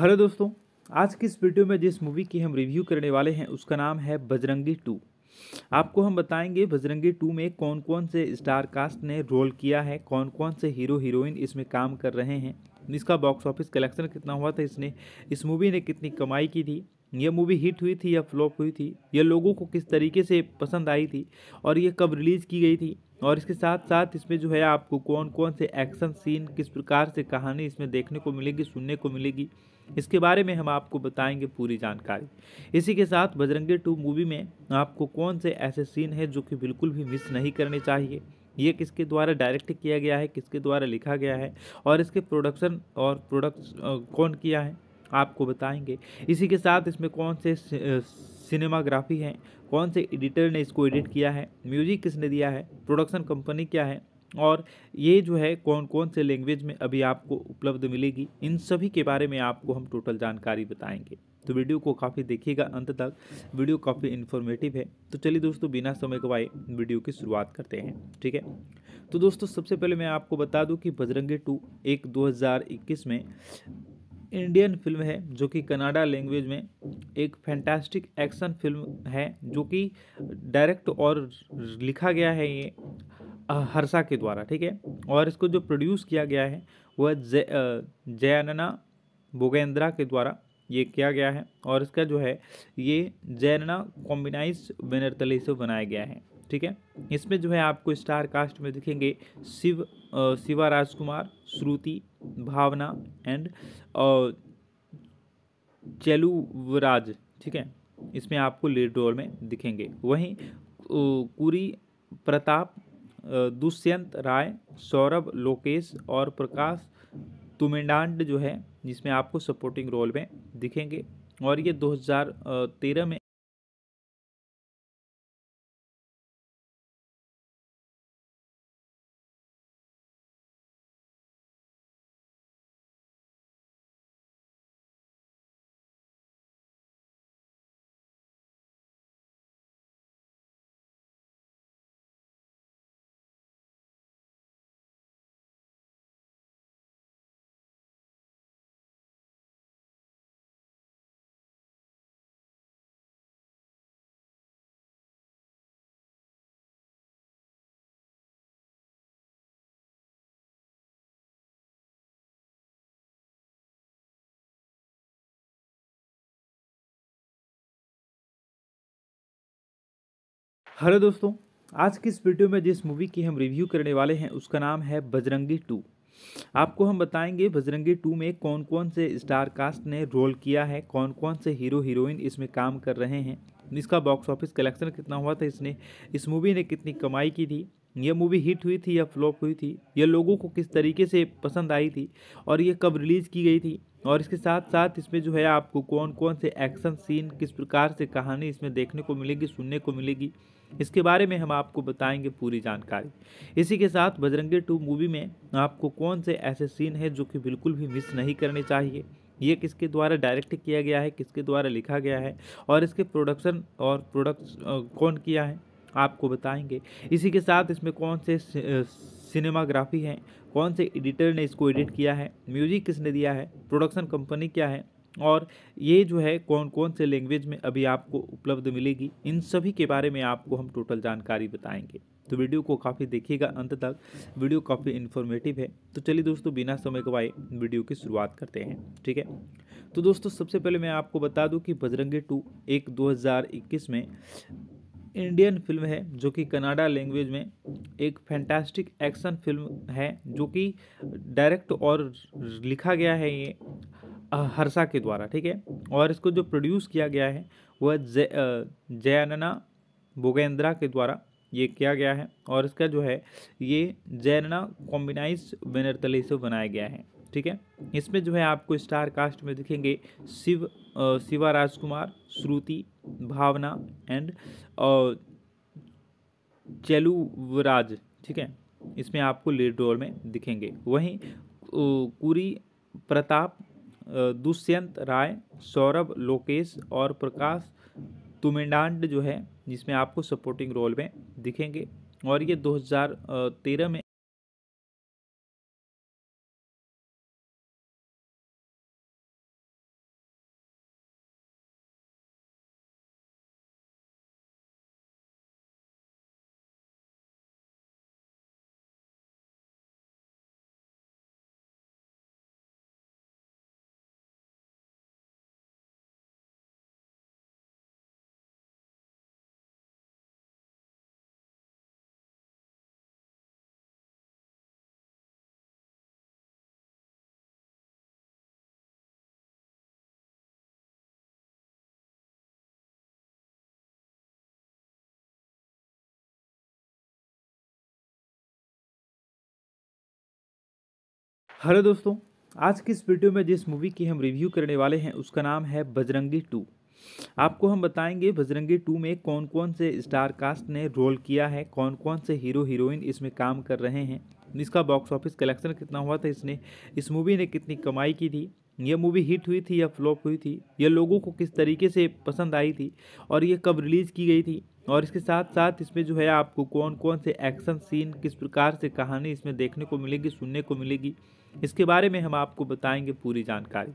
hello दोस्तों आज की इस वीडियो में जिस मूवी की हम रिव्यू करने वाले हैं उसका नाम है बजरंगी टू आपको हम बताएंगे बजरंगी टू में कौन कौन से स्टार कास्ट ने रोल किया है कौन कौन से हीरो हीरोइन इसमें काम कर रहे हैं इसका बॉक्स ऑफिस कलेक्शन कितना हुआ था इसने इस मूवी ने कितनी कमाई की थी यह मूवी हिट हुई थी या फ्लॉप हुई थी यह लोगों को किस तरीके से पसंद आई थी और ये कब रिलीज़ की गई थी और इसके साथ साथ इसमें जो है आपको कौन कौन से एक्शन सीन किस प्रकार से कहानी इसमें देखने को मिलेगी सुनने को मिलेगी इसके बारे में हम आपको बताएंगे पूरी जानकारी इसी के साथ बजरंगी टू मूवी में आपको कौन से ऐसे सीन हैं जो कि बिल्कुल भी मिस नहीं करने चाहिए ये किसके द्वारा डायरेक्ट किया गया है किसके द्वारा लिखा गया है और इसके प्रोडक्शन और प्रोडक्ट कौन किया है आपको बताएंगे इसी के साथ इसमें कौन से सिनेमाग्राफी हैं कौन से एडिटर ने इसको एडिट किया है म्यूजिक किसने दिया है प्रोडक्शन कंपनी क्या है और ये जो है कौन कौन से लैंग्वेज में अभी आपको उपलब्ध मिलेगी इन सभी के बारे में आपको हम टोटल जानकारी बताएंगे तो वीडियो को काफ़ी देखिएगा अंत तक वीडियो काफ़ी इन्फॉर्मेटिव है तो चलिए दोस्तों बिना समय गवाए वीडियो की शुरुआत करते हैं ठीक है तो दोस्तों सबसे पहले मैं आपको बता दूं कि बजरंगी टू एक 2021 में इंडियन फिल्म है जो कि कनाडा लैंग्वेज में एक फैंटास्टिक एक्शन फिल्म है जो कि डायरेक्ट और लिखा गया है ये हर्षा के द्वारा ठीक है और इसको जो प्रोड्यूस किया गया है वह जय जयनना बोगेंद्रा के द्वारा ये किया गया है और इसका जो है ये जैनना कॉम्बिनाइज बैनर तले से बनाया गया है ठीक है इसमें जो है आपको स्टार कास्ट में दिखेंगे शिव शिवा राजकुमार श्रुति भावना एंड uh, चेलुवराज ठीक है इसमें आपको लीड रोल में दिखेंगे वहीं uh, कुरी प्रताप uh, दुष्यंत राय सौरभ लोकेश और प्रकाश तुमिंडांड जो है जिसमें आपको सपोर्टिंग रोल में दिखेंगे और ये 2013 में हेलो दोस्तों आज की इस वीडियो में जिस मूवी की हम रिव्यू करने वाले हैं उसका नाम है बजरंगी टू आपको हम बताएंगे बजरंगी टू में कौन कौन से स्टार कास्ट ने रोल किया है कौन कौन से हीरो हीरोइन इसमें काम कर रहे हैं इसका बॉक्स ऑफिस कलेक्शन कितना हुआ था इसने इस मूवी ने कितनी कमाई की थी यह मूवी हिट हुई थी या फ्लॉप हुई थी यह लोगों को किस तरीके से पसंद आई थी और यह कब रिलीज़ की गई थी और इसके साथ साथ इसमें जो है आपको कौन कौन से एक्शन सीन किस प्रकार से कहानी इसमें देखने को मिलेगी सुनने को मिलेगी इसके बारे में हम आपको बताएंगे पूरी जानकारी इसी के साथ बजरंगी टू मूवी में आपको कौन से ऐसे सीन हैं जो कि बिल्कुल भी मिस नहीं करने चाहिए ये किसके द्वारा डायरेक्ट किया गया है किसके द्वारा लिखा गया है और इसके प्रोडक्शन और प्रोडक्ट कौन किया है आपको बताएंगे इसी के साथ इसमें कौन से सिनेमाग्राफी है कौन से एडिटर ने इसको एडिट किया है म्यूजिक किसने दिया है प्रोडक्शन कंपनी क्या है और ये जो है कौन कौन से लैंग्वेज में अभी आपको उपलब्ध मिलेगी इन सभी के बारे में आपको हम टोटल जानकारी बताएंगे तो वीडियो को काफ़ी देखिएगा अंत तक वीडियो काफ़ी इन्फॉर्मेटिव है तो चलिए दोस्तों बिना समय गवाए वीडियो की शुरुआत करते हैं ठीक है तो दोस्तों सबसे पहले मैं आपको बता दूं कि बजरंगी टू एक 2021 में इंडियन फिल्म है जो कि कनाडा लैंग्वेज में एक फैंटास्टिक एक्शन फिल्म है जो कि डायरेक्ट और लिखा गया है ये हर्षा के द्वारा ठीक है और इसको जो प्रोड्यूस किया गया है वह जय जयनना बोगेंद्रा के द्वारा ये किया गया है और इसका जो है ये जैनना कॉम्बिनाइज बैनर तले से बनाया गया है ठीक है इसमें जो है आपको स्टार कास्ट में दिखेंगे शिव शिवा राजकुमार श्रुति भावना एंड चेलुवराज ठीक है इसमें आपको लीड रोल में दिखेंगे वहीं कुरी प्रताप दुष्यंत राय सौरभ लोकेश और प्रकाश तुमेंडांड जो है जिसमें आपको सपोर्टिंग रोल में दिखेंगे और ये 2013 में हेलो दोस्तों आज की इस वीडियो में जिस मूवी की हम रिव्यू करने वाले हैं उसका नाम है बजरंगी टू आपको हम बताएंगे बजरंगी टू में कौन कौन से स्टार कास्ट ने रोल किया है कौन कौन से हीरो हीरोइन इसमें काम कर रहे हैं इसका बॉक्स ऑफिस कलेक्शन कितना हुआ था इसने इस मूवी ने कितनी कमाई की थी यह मूवी हिट हुई थी या फ्लॉप हुई थी यह लोगों को किस तरीके से पसंद आई थी और ये कब रिलीज़ की गई थी और इसके साथ साथ इसमें जो है आपको कौन कौन से एक्शन सीन किस प्रकार से कहानी इसमें देखने को मिलेगी सुनने को मिलेगी इसके बारे में हम आपको बताएंगे पूरी जानकारी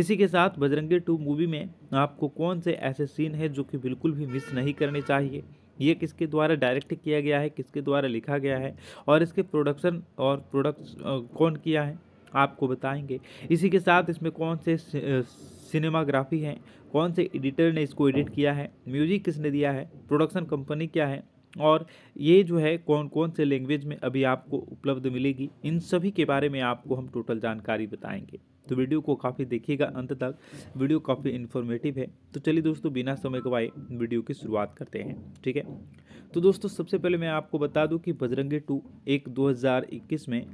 इसी के साथ बजरंगी टू मूवी में आपको कौन से ऐसे सीन हैं जो कि बिल्कुल भी मिस नहीं करने चाहिए ये किसके द्वारा डायरेक्ट किया गया है किसके द्वारा लिखा गया है और इसके प्रोडक्शन और प्रोडक्ट कौन किया है आपको बताएंगे इसी के साथ इसमें कौन से सिनेमाग्राफी हैं कौन से एडिटर ने इसको एडिट किया है म्यूजिक किसने दिया है प्रोडक्शन कंपनी क्या है और ये जो है कौन कौन से लैंग्वेज में अभी आपको उपलब्ध मिलेगी इन सभी के बारे में आपको हम टोटल जानकारी बताएंगे तो वीडियो को काफ़ी देखिएगा अंत तक वीडियो काफ़ी इन्फॉर्मेटिव है तो चलिए दोस्तों बिना समय गवाए वीडियो की शुरुआत करते हैं ठीक है तो दोस्तों सबसे पहले मैं आपको बता दूँ कि बजरंगी टू एक दो में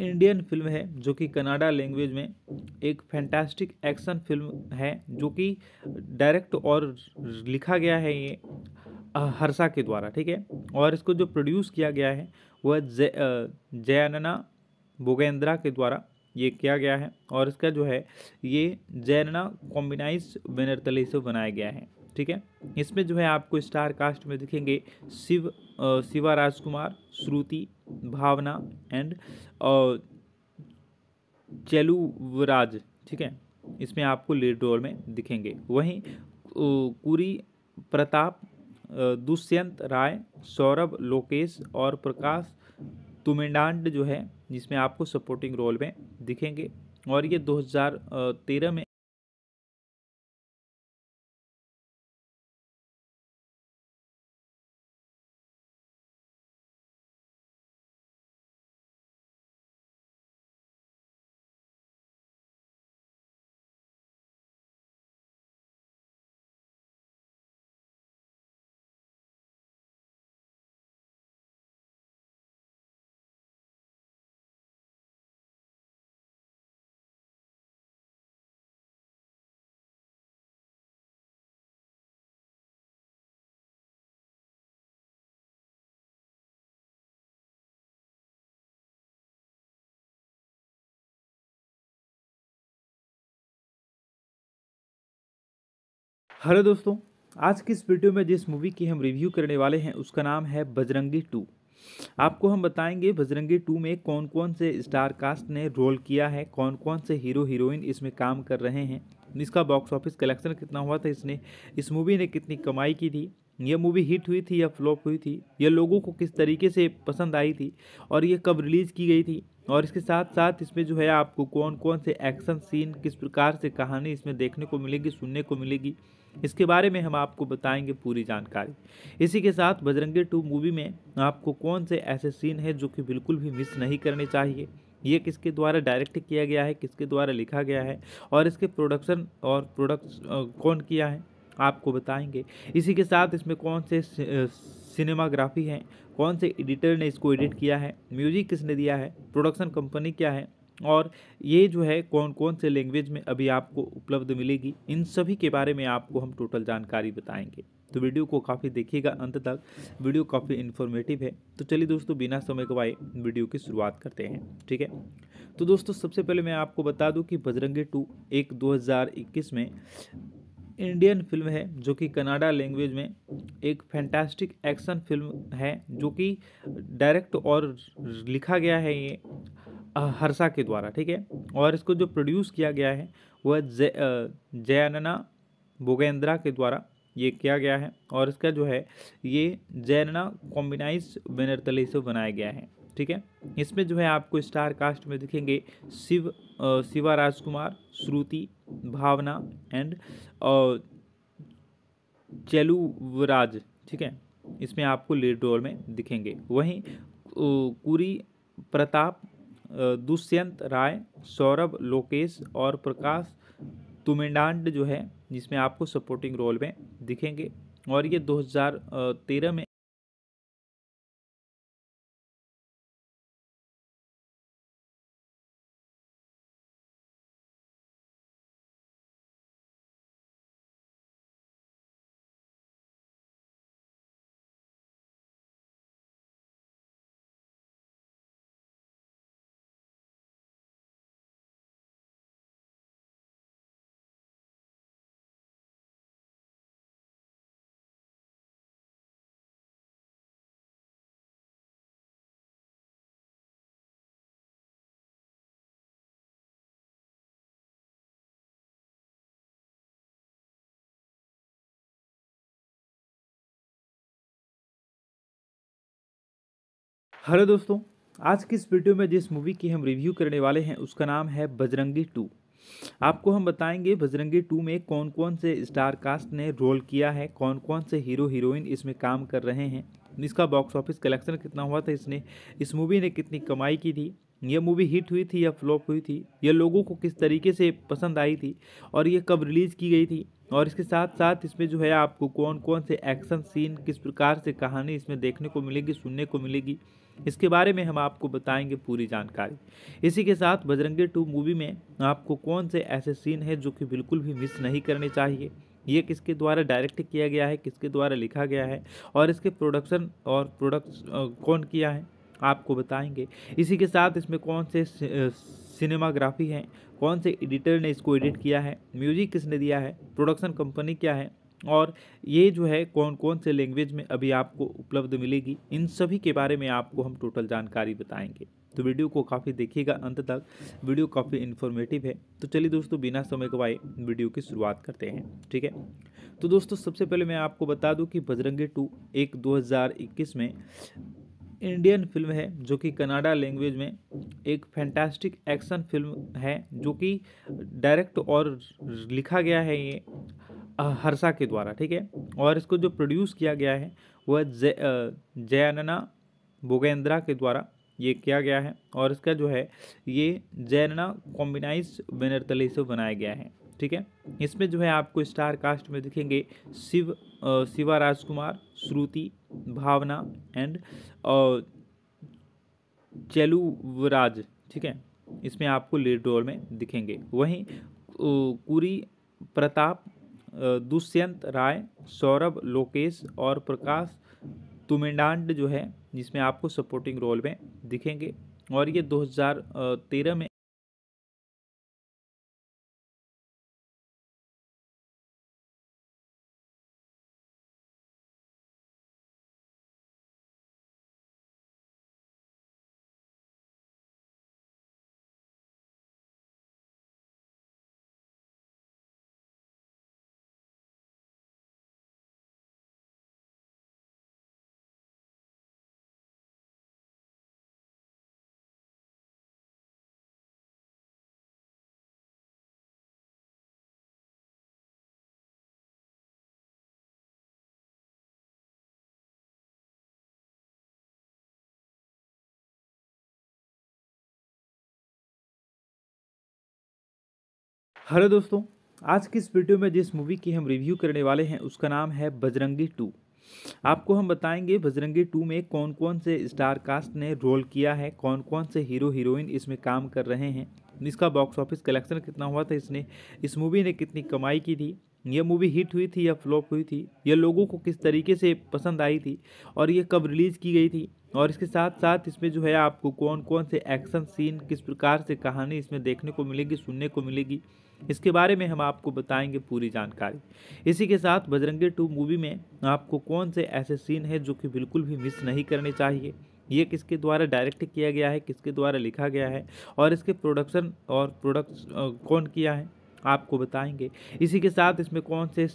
इंडियन फिल्म है जो कि कनाडा लैंग्वेज में एक फैंटास्टिक एक्शन फिल्म है जो कि डायरेक्ट और लिखा गया है ये हर्षा के द्वारा ठीक है और इसको जो प्रोड्यूस किया गया है वह जय जयनना बोगेंद्रा के द्वारा ये किया गया है और इसका जो है ये जैनना कॉम्बिनाइज बैनर तले से बनाया गया है ठीक है इसमें जो है आपको स्टार कास्ट में दिखेंगे शिव शिवा राजकुमार श्रुति भावना एंड चेलुवराज ठीक है इसमें आपको लीड रोल में दिखेंगे वहीं कुरी प्रताप दुष्यंत राय सौरभ लोकेश और प्रकाश तुमेंडांड जो है जिसमें आपको सपोर्टिंग रोल में दिखेंगे और ये 2013 में हेलो दोस्तों आज की इस वीडियो में जिस मूवी की हम रिव्यू करने वाले हैं उसका नाम है बजरंगी टू आपको हम बताएंगे बजरंगी टू में कौन कौन से स्टार कास्ट ने रोल किया है कौन कौन से हीरो हीरोइन इसमें काम कर रहे हैं इसका बॉक्स ऑफिस कलेक्शन कितना हुआ था इसने इस मूवी ने कितनी कमाई की थी यह मूवी हिट हुई थी या फ्लॉप हुई थी यह लोगों को किस तरीके से पसंद आई थी और यह कब रिलीज़ की गई थी और इसके साथ साथ इसमें जो है आपको कौन कौन से एक्शन सीन किस प्रकार से कहानी इसमें देखने को मिलेगी सुनने को मिलेगी इसके बारे में हम आपको बताएंगे पूरी जानकारी इसी के साथ बजरंगी टू मूवी में आपको कौन से ऐसे सीन हैं जो कि बिल्कुल भी मिस नहीं करने चाहिए ये किसके द्वारा डायरेक्ट किया गया है किसके द्वारा लिखा गया है और इसके प्रोडक्शन और प्रोडक्ट कौन किया है आपको बताएंगे इसी के साथ इसमें कौन से सिनेमाग्राफी हैं कौन से एडिटर ने इसको एडिट किया है म्यूजिक किसने दिया है प्रोडक्शन कंपनी क्या है और ये जो है कौन कौन से लैंग्वेज में अभी आपको उपलब्ध मिलेगी इन सभी के बारे में आपको हम टोटल जानकारी बताएंगे तो वीडियो को काफ़ी देखिएगा अंत तक वीडियो काफ़ी इन्फॉर्मेटिव है तो चलिए दोस्तों बिना समय गवाए वीडियो की शुरुआत करते हैं ठीक है तो दोस्तों सबसे पहले मैं आपको बता दूँ कि बजरंगी टू एक दो में इंडियन फिल्म है जो कि कनाडा लैंग्वेज में एक फैंटास्टिक एक्शन फिल्म है जो कि डायरेक्ट और लिखा गया है ये हर्षा के द्वारा ठीक है और इसको जो प्रोड्यूस किया गया है वह जय जयनना बोगेंद्रा के द्वारा ये किया गया है और इसका जो है ये जैनना कॉम्बिनाइज बैनर तले से बनाया गया है ठीक है इसमें जो है आपको स्टार कास्ट में दिखेंगे शिव शिवा राजकुमार श्रुति भावना एंड चेलुवराज ठीक है इसमें आपको लीड रोल में दिखेंगे वहीं कुरी प्रताप दुष्यंत राय सौरभ लोकेश और प्रकाश तुमेंडांड जो है जिसमें आपको सपोर्टिंग रोल में दिखेंगे और ये 2013 में हेलो दोस्तों आज की इस वीडियो में जिस मूवी की हम रिव्यू करने वाले हैं उसका नाम है बजरंगी टू आपको हम बताएंगे बजरंगी टू में कौन कौन से स्टार कास्ट ने रोल किया है कौन कौन से हीरो हीरोइन इसमें काम कर रहे हैं इसका बॉक्स ऑफिस कलेक्शन कितना हुआ था इसने इस मूवी ने कितनी कमाई की थी यह मूवी हिट हुई थी या फ्लॉप हुई थी यह लोगों को किस तरीके से पसंद आई थी और ये कब रिलीज़ की गई थी और इसके साथ साथ इसमें जो है आपको कौन कौन से एक्शन सीन किस प्रकार से कहानी इसमें देखने को मिलेगी सुनने को मिलेगी इसके बारे में हम आपको बताएंगे पूरी जानकारी इसी के साथ बजरंगी टू मूवी में आपको कौन से ऐसे सीन हैं जो कि बिल्कुल भी मिस नहीं करने चाहिए ये किसके द्वारा डायरेक्ट किया गया है किसके द्वारा लिखा गया है और इसके प्रोडक्शन और प्रोडक्ट कौन किया है आपको बताएंगे इसी के साथ इसमें कौन से सिनेमाग्राफी हैं कौन से एडिटर ने इसको एडिट किया है म्यूजिक किसने दिया है प्रोडक्शन कंपनी क्या है और ये जो है कौन कौन से लैंग्वेज में अभी आपको उपलब्ध मिलेगी इन सभी के बारे में आपको हम टोटल जानकारी बताएंगे तो वीडियो को काफ़ी देखिएगा अंत तक वीडियो काफ़ी इन्फॉर्मेटिव है तो चलिए दोस्तों बिना समय गवाए वीडियो की शुरुआत करते हैं ठीक है तो दोस्तों सबसे पहले मैं आपको बता दूं कि बजरंगी टू एक 2021 में इंडियन फिल्म है जो कि कनाडा लैंग्वेज में एक फैंटास्टिक एक्शन फिल्म है जो कि डायरेक्ट और लिखा गया है ये हर्षा के द्वारा ठीक है और इसको जो प्रोड्यूस किया गया है वह जय जयनना बोगेंद्रा के द्वारा ये किया गया है और इसका जो है ये जैनना कॉम्बिनाइज बैनर तले से बनाया गया है ठीक है इसमें जो है आपको स्टार कास्ट में दिखेंगे शिव शिवा राजकुमार श्रुति भावना एंड uh, चेलुवराज ठीक है इसमें आपको लीड रोल में दिखेंगे वहीं uh, कुरी प्रताप uh, दुष्यंत राय सौरभ लोकेश और प्रकाश तुमिंडांड जो है जिसमें आपको सपोर्टिंग रोल में दिखेंगे और ये 2013 में हेलो दोस्तों आज की इस वीडियो में जिस मूवी की हम रिव्यू करने वाले हैं उसका नाम है बजरंगी टू आपको हम बताएंगे बजरंगी टू में कौन कौन से स्टार कास्ट ने रोल किया है कौन कौन से हीरो हीरोइन इसमें काम कर रहे हैं इसका बॉक्स ऑफिस कलेक्शन कितना हुआ था इसने इस मूवी ने कितनी कमाई की थी यह मूवी हिट हुई थी या फ्लॉप हुई थी यह लोगों को किस तरीके से पसंद आई थी और यह कब रिलीज़ की गई थी और इसके साथ साथ इसमें जो है आपको कौन कौन से एक्शन सीन किस प्रकार से कहानी इसमें देखने को मिलेगी सुनने को मिलेगी इसके बारे में हम आपको बताएंगे पूरी जानकारी इसी के साथ बजरंगी टू मूवी में आपको कौन से ऐसे सीन हैं जो कि बिल्कुल भी मिस नहीं करने चाहिए ये किसके द्वारा डायरेक्ट किया गया है किसके द्वारा लिखा गया है और इसके प्रोडक्शन और प्रोडक्ट कौन किया है आपको बताएंगे इसी के साथ इसमें कौन से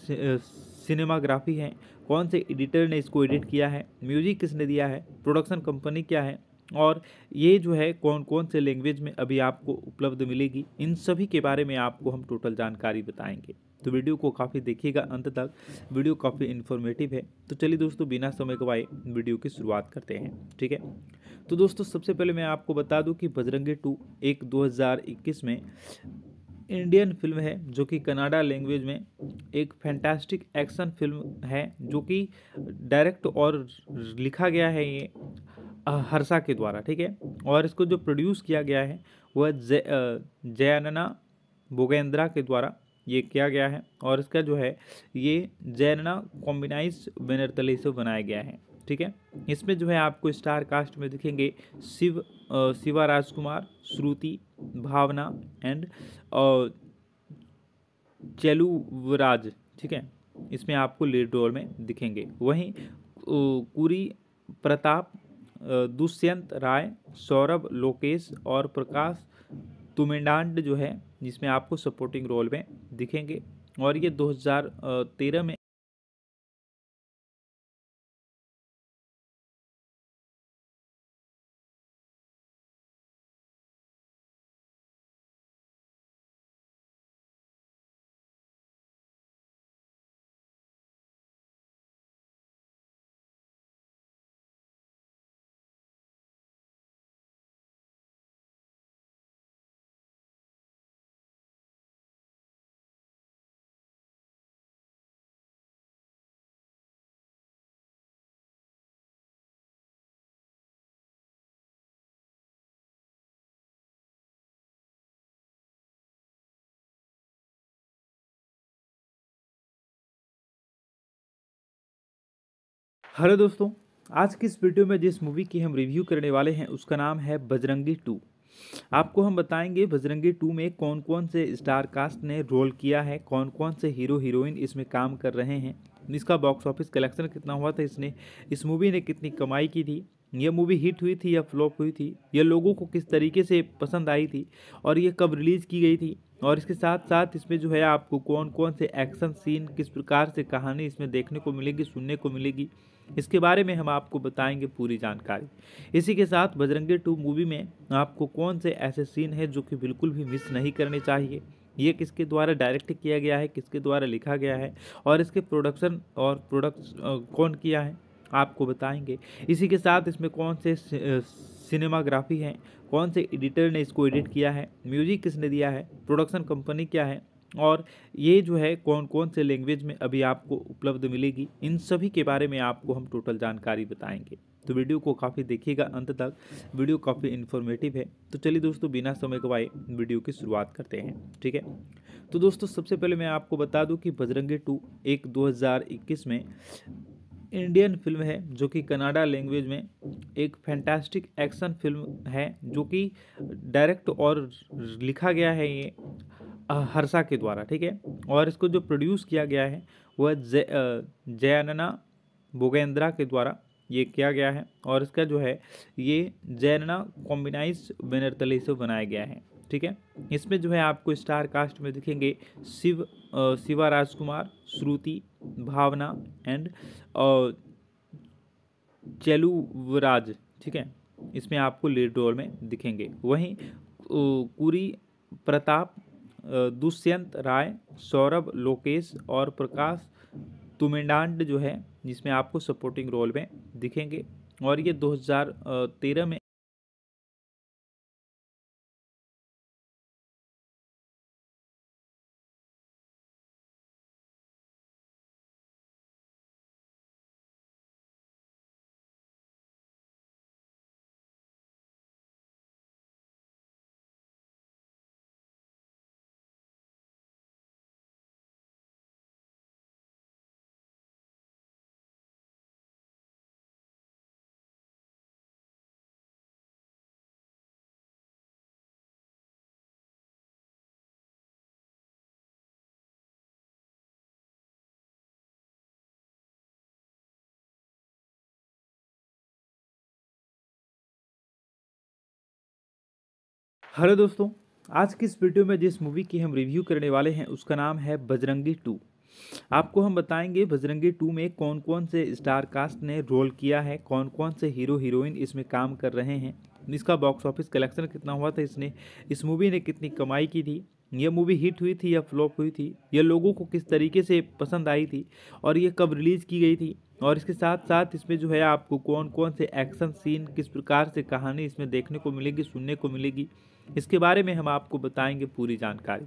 सिनेमाग्राफी हैं कौन से एडिटर ने इसको एडिट किया है म्यूजिक किसने दिया है प्रोडक्शन कंपनी क्या है और ये जो है कौन कौन से लैंग्वेज में अभी आपको उपलब्ध मिलेगी इन सभी के बारे में आपको हम टोटल जानकारी बताएंगे तो वीडियो को काफ़ी देखिएगा अंत तक वीडियो काफ़ी इन्फॉर्मेटिव है तो चलिए दोस्तों बिना समय गवाए वीडियो की शुरुआत करते हैं ठीक है तो दोस्तों सबसे पहले मैं आपको बता दूं कि बजरंगी टू एक 2021 में इंडियन फिल्म है जो कि कनाडा लैंग्वेज में एक फैंटास्टिक एक्शन फिल्म है जो कि डायरेक्ट और लिखा गया है ये हर्षा के द्वारा ठीक है और इसको जो प्रोड्यूस किया गया है वह जय जयनना बोगेंद्रा के द्वारा ये किया गया है और इसका जो है ये जैनना कॉम्बिनाइज बैनर तले से बनाया गया है ठीक है इसमें जो है आपको स्टार कास्ट में दिखेंगे शिव शिवा राजकुमार श्रुति भावना एंड चेलुवराज ठीक है इसमें आपको लीड रोल में दिखेंगे वहीं कुरी प्रताप दुष्यंत राय सौरभ लोकेश और प्रकाश तुमेंडांड जो है जिसमें आपको सपोर्टिंग रोल में दिखेंगे और ये 2013 में हेलो दोस्तों आज की इस वीडियो में जिस मूवी की हम रिव्यू करने वाले हैं उसका नाम है बजरंगी टू आपको हम बताएंगे बजरंगी टू में कौन कौन से स्टार कास्ट ने रोल किया है कौन कौन से हीरो हीरोइन इसमें काम कर रहे हैं इसका बॉक्स ऑफिस कलेक्शन कितना हुआ था इसने इस मूवी ने कितनी कमाई की थी यह मूवी हिट हुई थी या फ्लॉप हुई थी यह लोगों को किस तरीके से पसंद आई थी और ये कब रिलीज़ की गई थी और इसके साथ साथ इसमें जो है आपको कौन कौन से एक्शन सीन किस प्रकार से कहानी इसमें देखने को मिलेगी सुनने को मिलेगी इसके बारे में हम आपको बताएंगे पूरी जानकारी इसी के साथ बजरंगी टू मूवी में आपको कौन से ऐसे सीन हैं जो कि बिल्कुल भी मिस नहीं करने चाहिए ये किसके द्वारा डायरेक्ट किया गया है किसके द्वारा लिखा गया है और इसके प्रोडक्शन और प्रोडक्ट कौन किया है आपको बताएंगे इसी के साथ इसमें कौन से सिनेमाग्राफी हैं कौन से एडिटर ने इसको एडिट किया है म्यूजिक किसने दिया है प्रोडक्शन कंपनी क्या है और ये जो है कौन कौन से लैंग्वेज में अभी आपको उपलब्ध मिलेगी इन सभी के बारे में आपको हम टोटल जानकारी बताएंगे तो वीडियो को काफ़ी देखिएगा अंत तक वीडियो काफ़ी इन्फॉर्मेटिव है तो चलिए दोस्तों बिना समय गवाए वीडियो की शुरुआत करते हैं ठीक है तो दोस्तों सबसे पहले मैं आपको बता दूं कि बजरंगी टू एक 2021 में इंडियन फिल्म है जो कि कनाडा लैंग्वेज में एक फैंटास्टिक एक्शन फिल्म है जो कि डायरेक्ट और लिखा गया है ये हर्षा के द्वारा ठीक है और इसको जो प्रोड्यूस किया गया है वह जय जयनना बोगेंद्रा के द्वारा ये किया गया है और इसका जो है ये जैनना कॉम्बिनाइज बैनर तले से बनाया गया है ठीक है इसमें जो है आपको स्टार कास्ट में दिखेंगे शिव शिवा राजकुमार श्रुति भावना एंड चेलुवराज ठीक है इसमें आपको लीड रोल में दिखेंगे वहीं कुरी प्रताप दुष्यंत राय सौरभ लोकेश और प्रकाश तुमेंडांड जो है जिसमें आपको सपोर्टिंग रोल में दिखेंगे और ये 2013 में हेलो दोस्तों आज की इस वीडियो में जिस मूवी की हम रिव्यू करने वाले हैं उसका नाम है बजरंगी टू आपको हम बताएंगे बजरंगी टू में कौन कौन से स्टार कास्ट ने रोल किया है कौन कौन से हीरो हीरोइन इसमें काम कर रहे हैं इसका बॉक्स ऑफिस कलेक्शन कितना हुआ था इसने इस मूवी ने कितनी कमाई की थी यह मूवी हिट हुई थी या फ्लॉप हुई थी यह लोगों को किस तरीके से पसंद आई थी और यह कब रिलीज़ की गई थी और इसके साथ साथ इसमें जो है आपको कौन कौन से एक्शन सीन किस प्रकार से कहानी इसमें देखने को मिलेगी सुनने को मिलेगी इसके बारे में हम आपको बताएंगे पूरी जानकारी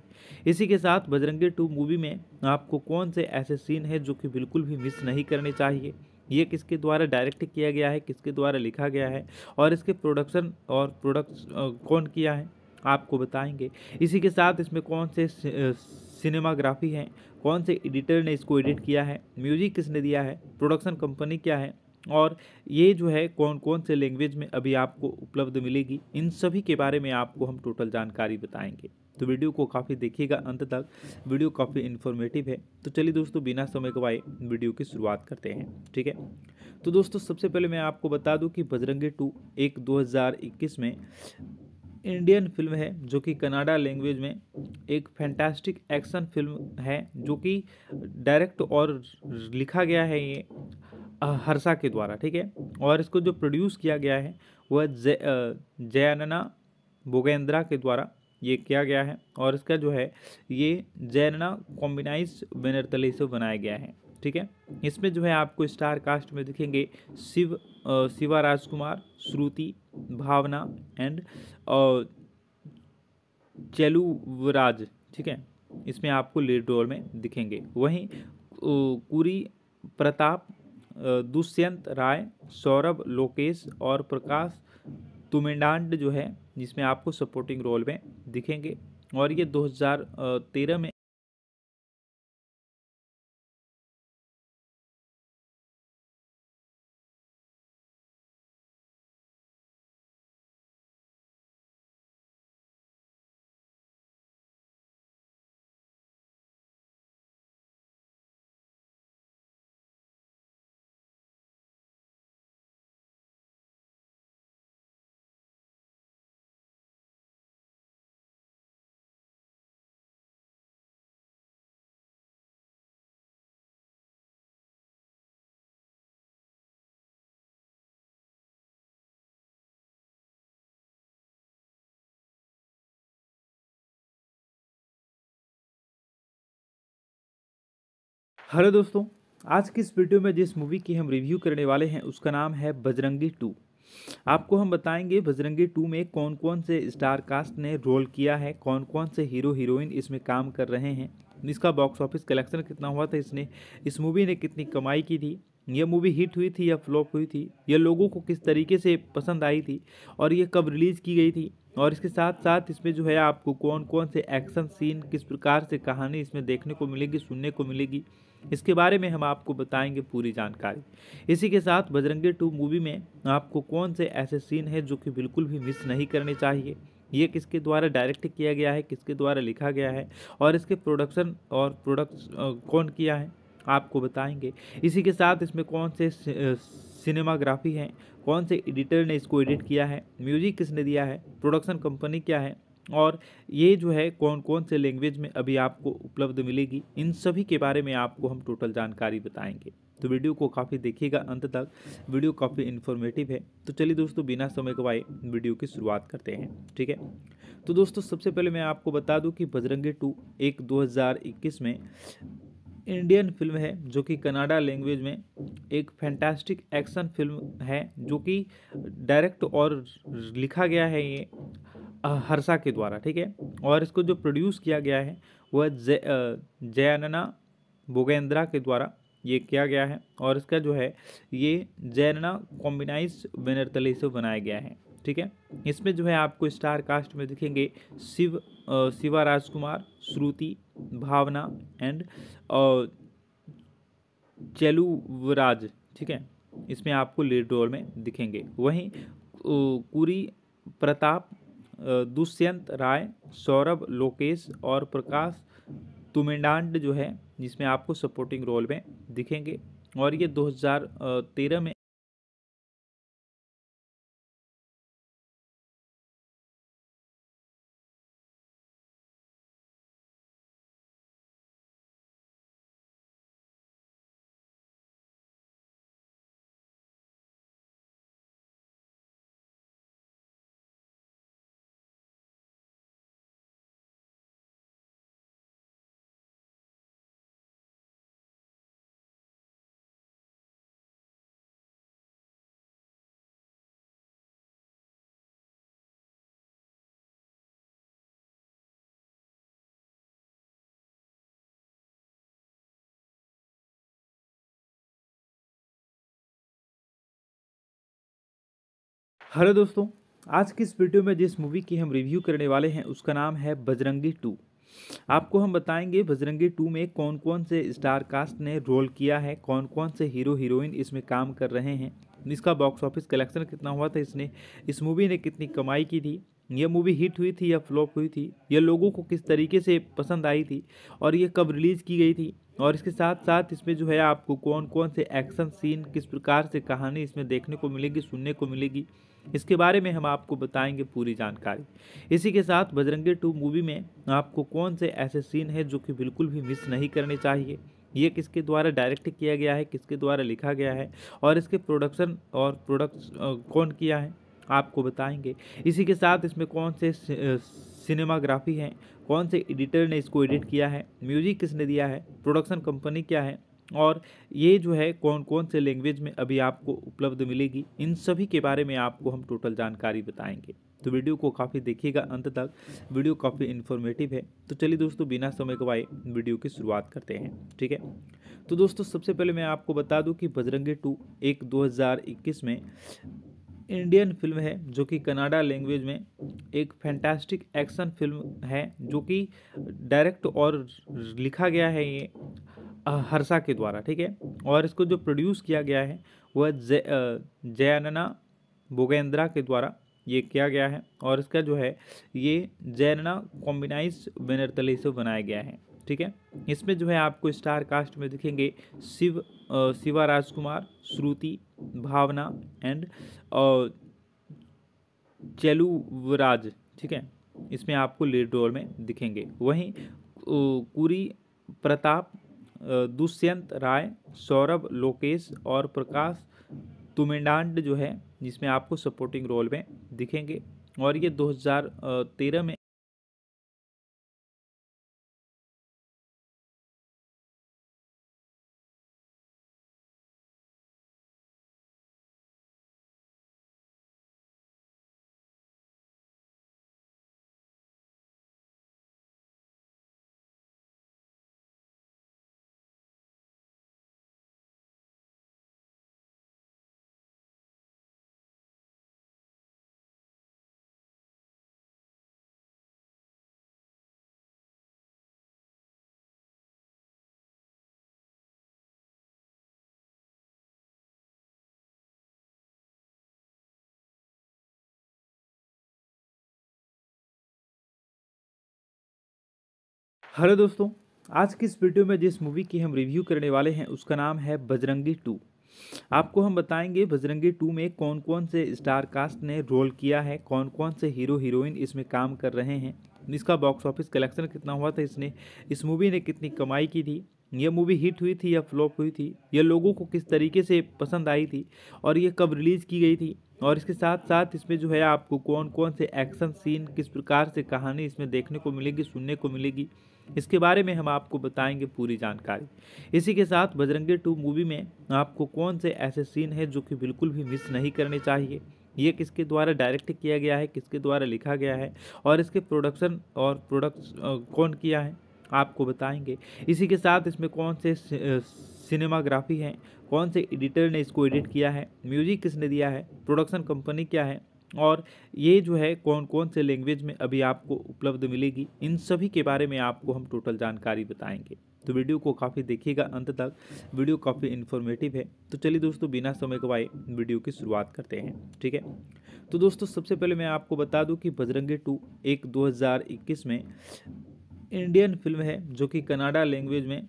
इसी के साथ बजरंगी टू मूवी में आपको कौन से ऐसे सीन हैं जो कि बिल्कुल भी मिस नहीं करने चाहिए ये किसके द्वारा डायरेक्ट किया गया है किसके द्वारा लिखा गया है और इसके प्रोडक्शन और प्रोडक्ट कौन किया है आपको बताएंगे इसी के साथ इसमें कौन से सिनेमाग्राफी हैं कौन से एडिटर ने इसको एडिट किया है म्यूजिक किसने दिया है प्रोडक्शन कंपनी क्या है और ये जो है कौन कौन से लैंग्वेज में अभी आपको उपलब्ध मिलेगी इन सभी के बारे में आपको हम टोटल जानकारी बताएंगे तो वीडियो को काफ़ी देखिएगा अंत तक वीडियो काफ़ी इन्फॉर्मेटिव है तो चलिए दोस्तों बिना समय गवाए वीडियो की शुरुआत करते हैं ठीक है तो दोस्तों सबसे पहले मैं आपको बता दूं कि बजरंगी टू एक 2021 में इंडियन फिल्म है जो कि कनाडा लैंग्वेज में एक फैंटास्टिक एक्शन फिल्म है जो कि डायरेक्ट और लिखा गया है ये हर्षा के द्वारा ठीक है और इसको जो प्रोड्यूस किया गया है वह जय जयानना बोगेंद्रा के द्वारा ये किया गया है और इसका जो है ये जैनना कॉम्बिनाइज बैनर तले से बनाया गया है ठीक है इसमें जो है आपको स्टार कास्ट में दिखेंगे शिव शिवा राजकुमार श्रुति भावना एंड uh, चेलुवराज ठीक है इसमें आपको लीड रोल में दिखेंगे वहीं uh, कुरी प्रताप uh, दुष्यंत राय सौरभ लोकेश और प्रकाश तुमेंडांड जो है जिसमें आपको सपोर्टिंग रोल में दिखेंगे और ये 2013 में हेलो दोस्तों आज की इस वीडियो में जिस मूवी की हम रिव्यू करने वाले हैं उसका नाम है बजरंगी टू आपको हम बताएंगे बजरंगी टू में कौन कौन से स्टार कास्ट ने रोल किया है कौन कौन से हीरो हीरोइन इसमें काम कर रहे हैं इसका बॉक्स ऑफिस कलेक्शन कितना हुआ था इसने इस मूवी ने कितनी कमाई की थी यह मूवी हिट हुई थी या फ्लॉप हुई थी यह लोगों को किस तरीके से पसंद आई थी और यह कब रिलीज़ की गई थी और इसके साथ साथ इसमें जो है आपको कौन कौन से एक्शन सीन किस प्रकार से कहानी इसमें देखने को मिलेगी सुनने को मिलेगी इसके बारे में हम आपको बताएंगे पूरी जानकारी इसी के साथ बजरंगी टू मूवी में आपको कौन से ऐसे सीन हैं जो कि बिल्कुल भी मिस नहीं करने चाहिए ये किसके द्वारा डायरेक्ट किया गया है किसके द्वारा लिखा गया है और इसके प्रोडक्शन और प्रोडक्ट कौन किया है आपको बताएंगे इसी के साथ इसमें कौन से सिनेमाग्राफी हैं कौन से एडिटर ने इसको एडिट किया है म्यूजिक किसने दिया है प्रोडक्शन कंपनी क्या है और ये जो है कौन कौन से लैंग्वेज में अभी आपको उपलब्ध मिलेगी इन सभी के बारे में आपको हम टोटल जानकारी बताएंगे तो वीडियो को काफ़ी देखिएगा अंत तक वीडियो काफ़ी इन्फॉर्मेटिव है तो चलिए दोस्तों बिना समय गवाए वीडियो की शुरुआत करते हैं ठीक है तो दोस्तों सबसे पहले मैं आपको बता दूं कि बजरंगी टू एक 2021 में इंडियन फिल्म है जो कि कनाडा लैंग्वेज में एक फैंटास्टिक एक्शन फिल्म है जो कि डायरेक्ट और लिखा गया है ये हर्षा के द्वारा ठीक है और इसको जो प्रोड्यूस किया गया है वह जय जयनना बोगेंद्रा के द्वारा ये किया गया है और इसका जो है ये जैनना कॉम्बिनाइज बैनर तले से बनाया गया है ठीक है इसमें जो है आपको स्टार कास्ट में दिखेंगे शिव शिवा राजकुमार श्रुति भावना एंड चेलुवराज ठीक है इसमें आपको लीड रोल में दिखेंगे वहीं कुरी प्रताप दुष्यंत राय सौरभ लोकेश और प्रकाश तुमेंडांड जो है जिसमें आपको सपोर्टिंग रोल में दिखेंगे और ये 2013 में हेलो दोस्तों आज की इस वीडियो में जिस मूवी की हम रिव्यू करने वाले हैं उसका नाम है बजरंगी टू आपको हम बताएंगे बजरंगी टू में कौन कौन से स्टार कास्ट ने रोल किया है कौन कौन से हीरो हीरोइन इसमें काम कर रहे हैं इसका बॉक्स ऑफिस कलेक्शन कितना हुआ था इसने इस मूवी ने कितनी कमाई की थी यह मूवी हिट हुई थी या फ्लॉप हुई थी यह लोगों को किस तरीके से पसंद आई थी और ये कब रिलीज़ की गई थी और इसके साथ साथ इसमें जो है आपको कौन कौन से एक्शन सीन किस प्रकार से कहानी इसमें देखने को मिलेगी सुनने को मिलेगी इसके बारे में हम आपको बताएंगे पूरी जानकारी इसी के साथ बजरंगी टू मूवी में आपको कौन से ऐसे सीन हैं जो कि बिल्कुल भी मिस नहीं करने चाहिए ये किसके द्वारा डायरेक्ट किया गया है किसके द्वारा लिखा गया है और इसके प्रोडक्शन और प्रोडक्ट कौन किया है आपको बताएंगे इसी के साथ इसमें कौन से सिनेमाग्राफी हैं कौन से एडिटर ने इसको एडिट किया है म्यूजिक किसने दिया है प्रोडक्शन कंपनी क्या है और ये जो है कौन कौन से लैंग्वेज में अभी आपको उपलब्ध मिलेगी इन सभी के बारे में आपको हम टोटल जानकारी बताएंगे तो वीडियो को काफ़ी देखिएगा अंत तक वीडियो काफ़ी इन्फॉर्मेटिव है तो चलिए दोस्तों बिना समय गवाए वीडियो की शुरुआत करते हैं ठीक है तो दोस्तों सबसे पहले मैं आपको बता दूं कि बजरंगी टू एक 2021 में इंडियन फिल्म है जो कि कनाडा लैंग्वेज में एक फैंटास्टिक एक्शन फिल्म है जो कि डायरेक्ट और लिखा गया है ये हर्षा के द्वारा ठीक है और इसको जो प्रोड्यूस किया गया है वह जय जयनना बोगेंद्रा के द्वारा ये किया गया है और इसका जो है ये जैनना कॉम्बिनाइज बैनर तले से बनाया गया है ठीक है इसमें जो है आपको स्टार कास्ट में दिखेंगे शिव शिवा राजकुमार श्रुति भावना एंड चेलुवराज ठीक है इसमें आपको लीड रोल में दिखेंगे वहीं कुरी प्रताप दुष्यंत राय सौरभ लोकेश और प्रकाश तुमेडांड जो है जिसमें आपको सपोर्टिंग रोल में दिखेंगे और ये 2013 में हेलो दोस्तों आज की इस वीडियो में जिस मूवी की हम रिव्यू करने वाले हैं उसका नाम है बजरंगी टू आपको हम बताएंगे बजरंगी टू में कौन कौन से स्टार कास्ट ने रोल किया है कौन कौन से हीरो हीरोइन इसमें काम कर रहे हैं इसका बॉक्स ऑफिस कलेक्शन कितना हुआ था इसने इस मूवी ने कितनी कमाई की थी यह मूवी हिट हुई थी या फ्लॉप हुई थी यह लोगों को किस तरीके से पसंद आई थी और ये कब रिलीज़ की गई थी और इसके साथ साथ इसमें जो है आपको कौन कौन से एक्शन सीन किस प्रकार से कहानी इसमें देखने को मिलेगी सुनने को मिलेगी इसके बारे में हम आपको बताएंगे पूरी जानकारी इसी के साथ बजरंगी टू मूवी में आपको कौन से ऐसे सीन हैं जो कि बिल्कुल भी मिस नहीं करने चाहिए ये किसके द्वारा डायरेक्ट किया गया है किसके द्वारा लिखा गया है और इसके प्रोडक्शन और प्रोडक्ट कौन किया है आपको बताएंगे इसी के साथ इसमें कौन से सिनेमाग्राफी हैं कौन से एडिटर ने इसको एडिट किया है म्यूजिक किसने दिया है प्रोडक्शन कंपनी क्या है और ये जो है कौन कौन से लैंग्वेज में अभी आपको उपलब्ध मिलेगी इन सभी के बारे में आपको हम टोटल जानकारी बताएंगे तो वीडियो को काफ़ी देखिएगा अंत तक वीडियो काफ़ी इन्फॉर्मेटिव है तो चलिए दोस्तों बिना समय गवाए वीडियो की शुरुआत करते हैं ठीक है तो दोस्तों सबसे पहले मैं आपको बता दूं कि बजरंगी टू एक 2021 में इंडियन फिल्म है जो कि कनाडा लैंग्वेज में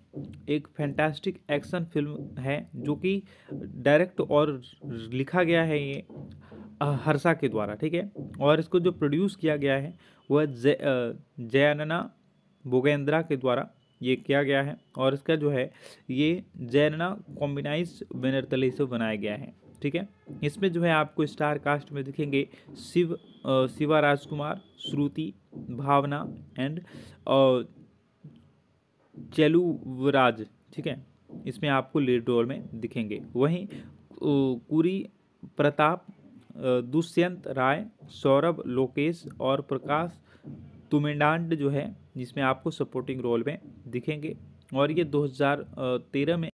एक फैंटास्टिक एक्शन फिल्म है जो कि डायरेक्ट और लिखा गया है ये हर्षा के द्वारा ठीक है और इसको जो प्रोड्यूस किया गया है वह जय जयनना बोगेंद्रा के द्वारा ये किया गया है और इसका जो है ये जैनना कॉम्बिनाइज बैनर तले से बनाया गया है ठीक है इसमें जो है आपको स्टार कास्ट में दिखेंगे शिव शिवा राजकुमार श्रुति भावना एंड चेलुवराज ठीक है इसमें आपको लीड रोल में दिखेंगे वहीं कुरी प्रताप दुष्यंत राय सौरभ लोकेश और प्रकाश तुमेडांड जो है जिसमें आपको सपोर्टिंग रोल में दिखेंगे और ये 2013 में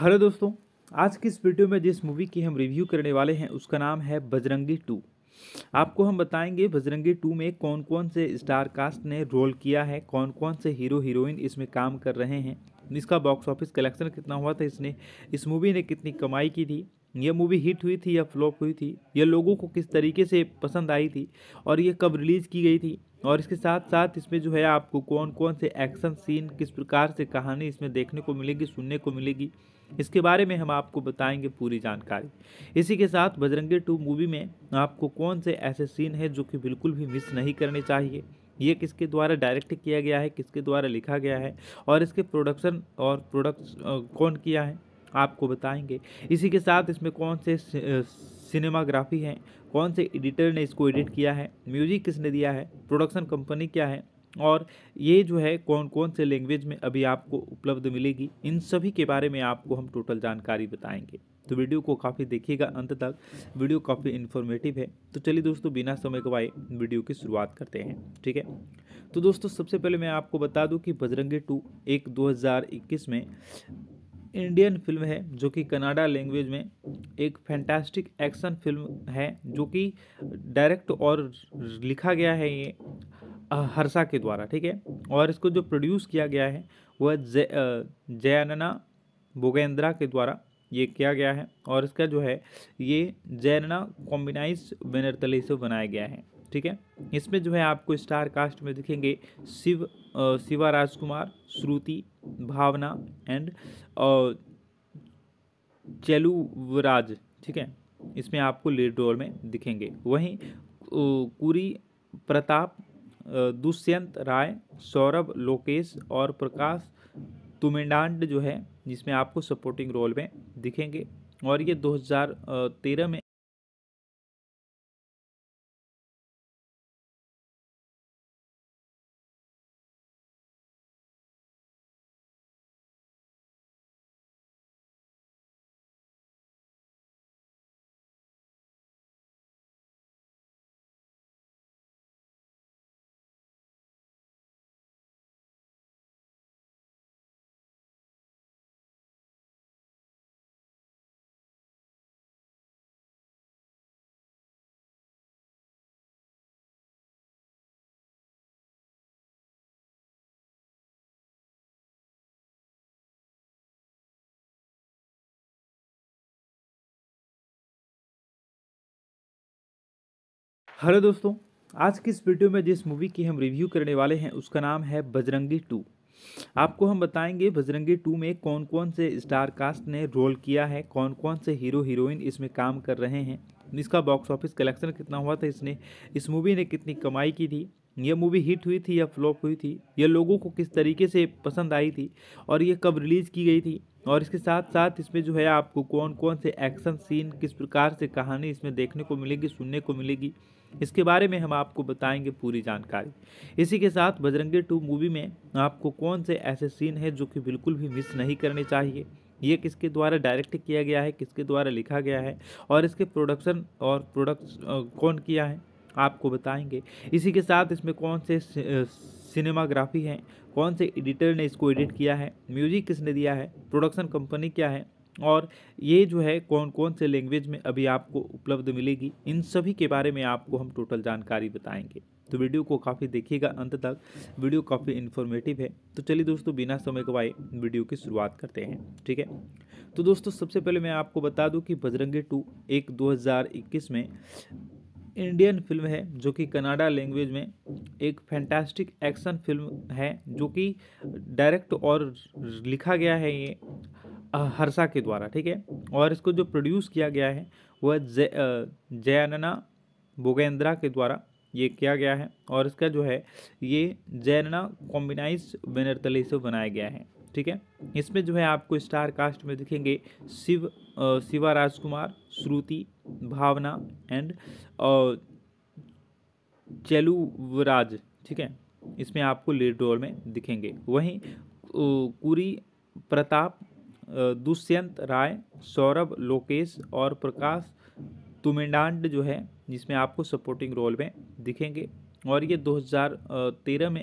हेलो दोस्तों आज की इस वीडियो में जिस मूवी की हम रिव्यू करने वाले हैं उसका नाम है बजरंगी टू आपको हम बताएंगे बजरंगी टू में कौन कौन से स्टार कास्ट ने रोल किया है कौन कौन से हीरो हीरोइन इसमें काम कर रहे हैं इसका बॉक्स ऑफिस कलेक्शन कितना हुआ था इसने इस मूवी ने कितनी कमाई की थी यह मूवी हिट हुई थी या फ्लॉप हुई थी यह लोगों को किस तरीके से पसंद आई थी और यह कब रिलीज़ की गई थी और इसके साथ साथ इसमें जो है आपको कौन कौन से एक्शन सीन किस प्रकार से कहानी इसमें देखने को मिलेगी सुनने को मिलेगी इसके बारे में हम आपको बताएंगे पूरी जानकारी इसी के साथ बजरंगी टू मूवी में आपको कौन से ऐसे सीन हैं जो कि बिल्कुल भी मिस नहीं करने चाहिए ये किसके द्वारा डायरेक्ट किया गया है किसके द्वारा लिखा गया है और इसके प्रोडक्शन और प्रोडक्ट कौन किया है आपको बताएंगे इसी के साथ इसमें कौन से सिनेमाग्राफी हैं कौन से एडिटर ने इसको एडिट किया है म्यूजिक किसने दिया है प्रोडक्शन कंपनी क्या है और ये जो है कौन कौन से लैंग्वेज में अभी आपको उपलब्ध मिलेगी इन सभी के बारे में आपको हम टोटल जानकारी बताएंगे तो वीडियो को काफ़ी देखिएगा अंत तक वीडियो काफ़ी इन्फॉर्मेटिव है तो चलिए दोस्तों बिना समय गवाए वीडियो की शुरुआत करते हैं ठीक है तो दोस्तों सबसे पहले मैं आपको बता दूं कि बजरंगी टू एक 2021 में इंडियन फिल्म है जो कि कनाडा लैंग्वेज में एक फैंटास्टिक एक्शन फिल्म है जो कि डायरेक्ट और लिखा गया है ये हर्षा के द्वारा ठीक है और इसको जो प्रोड्यूस किया गया है वह जय जयानना बोगेंद्रा के द्वारा ये किया गया है और इसका जो है ये जैनना कॉम्बिनाइज बैनर तले से बनाया गया है ठीक है इसमें जो है आपको स्टार कास्ट में दिखेंगे शिव शिवा राजकुमार श्रुति भावना एंड uh, चेलुवराज ठीक है इसमें आपको लीड रोल में दिखेंगे वहीं uh, कुरी प्रताप uh, दुष्यंत राय सौरभ लोकेश और प्रकाश तुमेंडांड जो है जिसमें आपको सपोर्टिंग रोल में दिखेंगे और ये 2013 में हेलो दोस्तों आज की इस वीडियो में जिस मूवी की हम रिव्यू करने वाले हैं उसका नाम है बजरंगी टू आपको हम बताएंगे बजरंगी टू में कौन कौन से स्टार कास्ट ने रोल किया है कौन कौन से हीरो हीरोइन इसमें काम कर रहे हैं इसका बॉक्स ऑफिस कलेक्शन कितना हुआ था इसने इस मूवी ने कितनी कमाई की थी यह मूवी हिट हुई थी या फ्लॉप हुई थी यह लोगों को किस तरीके से पसंद आई थी और ये कब रिलीज़ की गई थी और इसके साथ साथ इसमें जो है आपको कौन कौन से एक्शन सीन किस प्रकार से कहानी इसमें देखने को मिलेगी सुनने को मिलेगी इसके बारे में हम आपको बताएंगे पूरी जानकारी इसी के साथ बजरंगी टू मूवी में आपको कौन से ऐसे सीन हैं जो कि बिल्कुल भी मिस नहीं करने चाहिए ये किसके द्वारा डायरेक्ट किया गया है किसके द्वारा लिखा गया है और इसके प्रोडक्शन और प्रोडक्ट कौन किया है आपको बताएंगे इसी के साथ इसमें कौन से सिनेमाग्राफी हैं कौन से एडिटर ने इसको एडिट किया है म्यूजिक किसने दिया है प्रोडक्शन कंपनी क्या है और ये जो है कौन कौन से लैंग्वेज में अभी आपको उपलब्ध मिलेगी इन सभी के बारे में आपको हम टोटल जानकारी बताएंगे तो वीडियो को काफ़ी देखिएगा अंत तक वीडियो काफ़ी इन्फॉर्मेटिव है तो चलिए दोस्तों बिना समय गवाए वीडियो की शुरुआत करते हैं ठीक है तो दोस्तों सबसे पहले मैं आपको बता दूँ कि बजरंगी टू एक दो में इंडियन फिल्म है जो कि कनाडा लैंग्वेज में एक फैंटास्टिक एक्शन फिल्म है जो कि डायरेक्ट और लिखा गया है ये हर्षा के द्वारा ठीक है और इसको जो प्रोड्यूस किया गया है वह जय जयनना बोगेंद्रा के द्वारा ये किया गया है और इसका जो है ये जैनना कॉम्बिनाइज बैनर तले से बनाया गया है ठीक है इसमें जो है आपको स्टार कास्ट में दिखेंगे शिव शिवा राजकुमार श्रुति भावना एंड चेलुवराज ठीक है इसमें आपको लीड रोल में दिखेंगे वहीं कुरी प्रताप दुष्यंत राय सौरभ लोकेश और प्रकाश तुमेंडांड जो है जिसमें आपको सपोर्टिंग रोल में दिखेंगे और ये 2013 में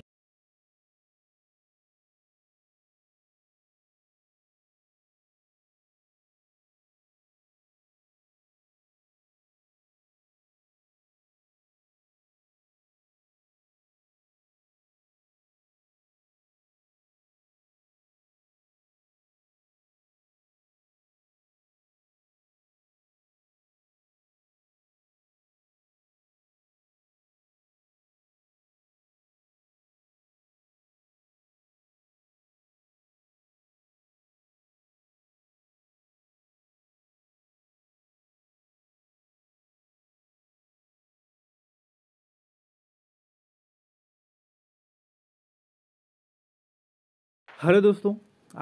हेलो दोस्तों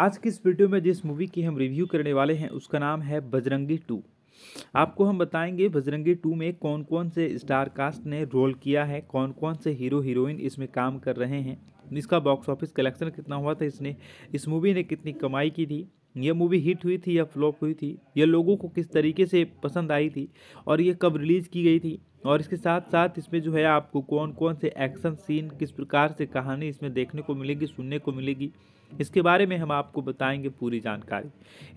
आज की इस वीडियो में जिस मूवी की हम रिव्यू करने वाले हैं उसका नाम है बजरंगी टू आपको हम बताएंगे बजरंगी टू में कौन कौन से स्टार कास्ट ने रोल किया है कौन कौन से हीरो हीरोइन इसमें काम कर रहे हैं इसका बॉक्स ऑफिस कलेक्शन कितना हुआ था इसने इस मूवी ने कितनी कमाई की थी यह मूवी हिट हुई थी या फ्लॉप हुई थी यह लोगों को किस तरीके से पसंद आई थी और ये कब रिलीज़ की गई थी और इसके साथ साथ इसमें जो है आपको कौन कौन से एक्शन सीन किस प्रकार से कहानी इसमें देखने को मिलेगी सुनने को मिलेगी इसके बारे में हम आपको बताएंगे पूरी जानकारी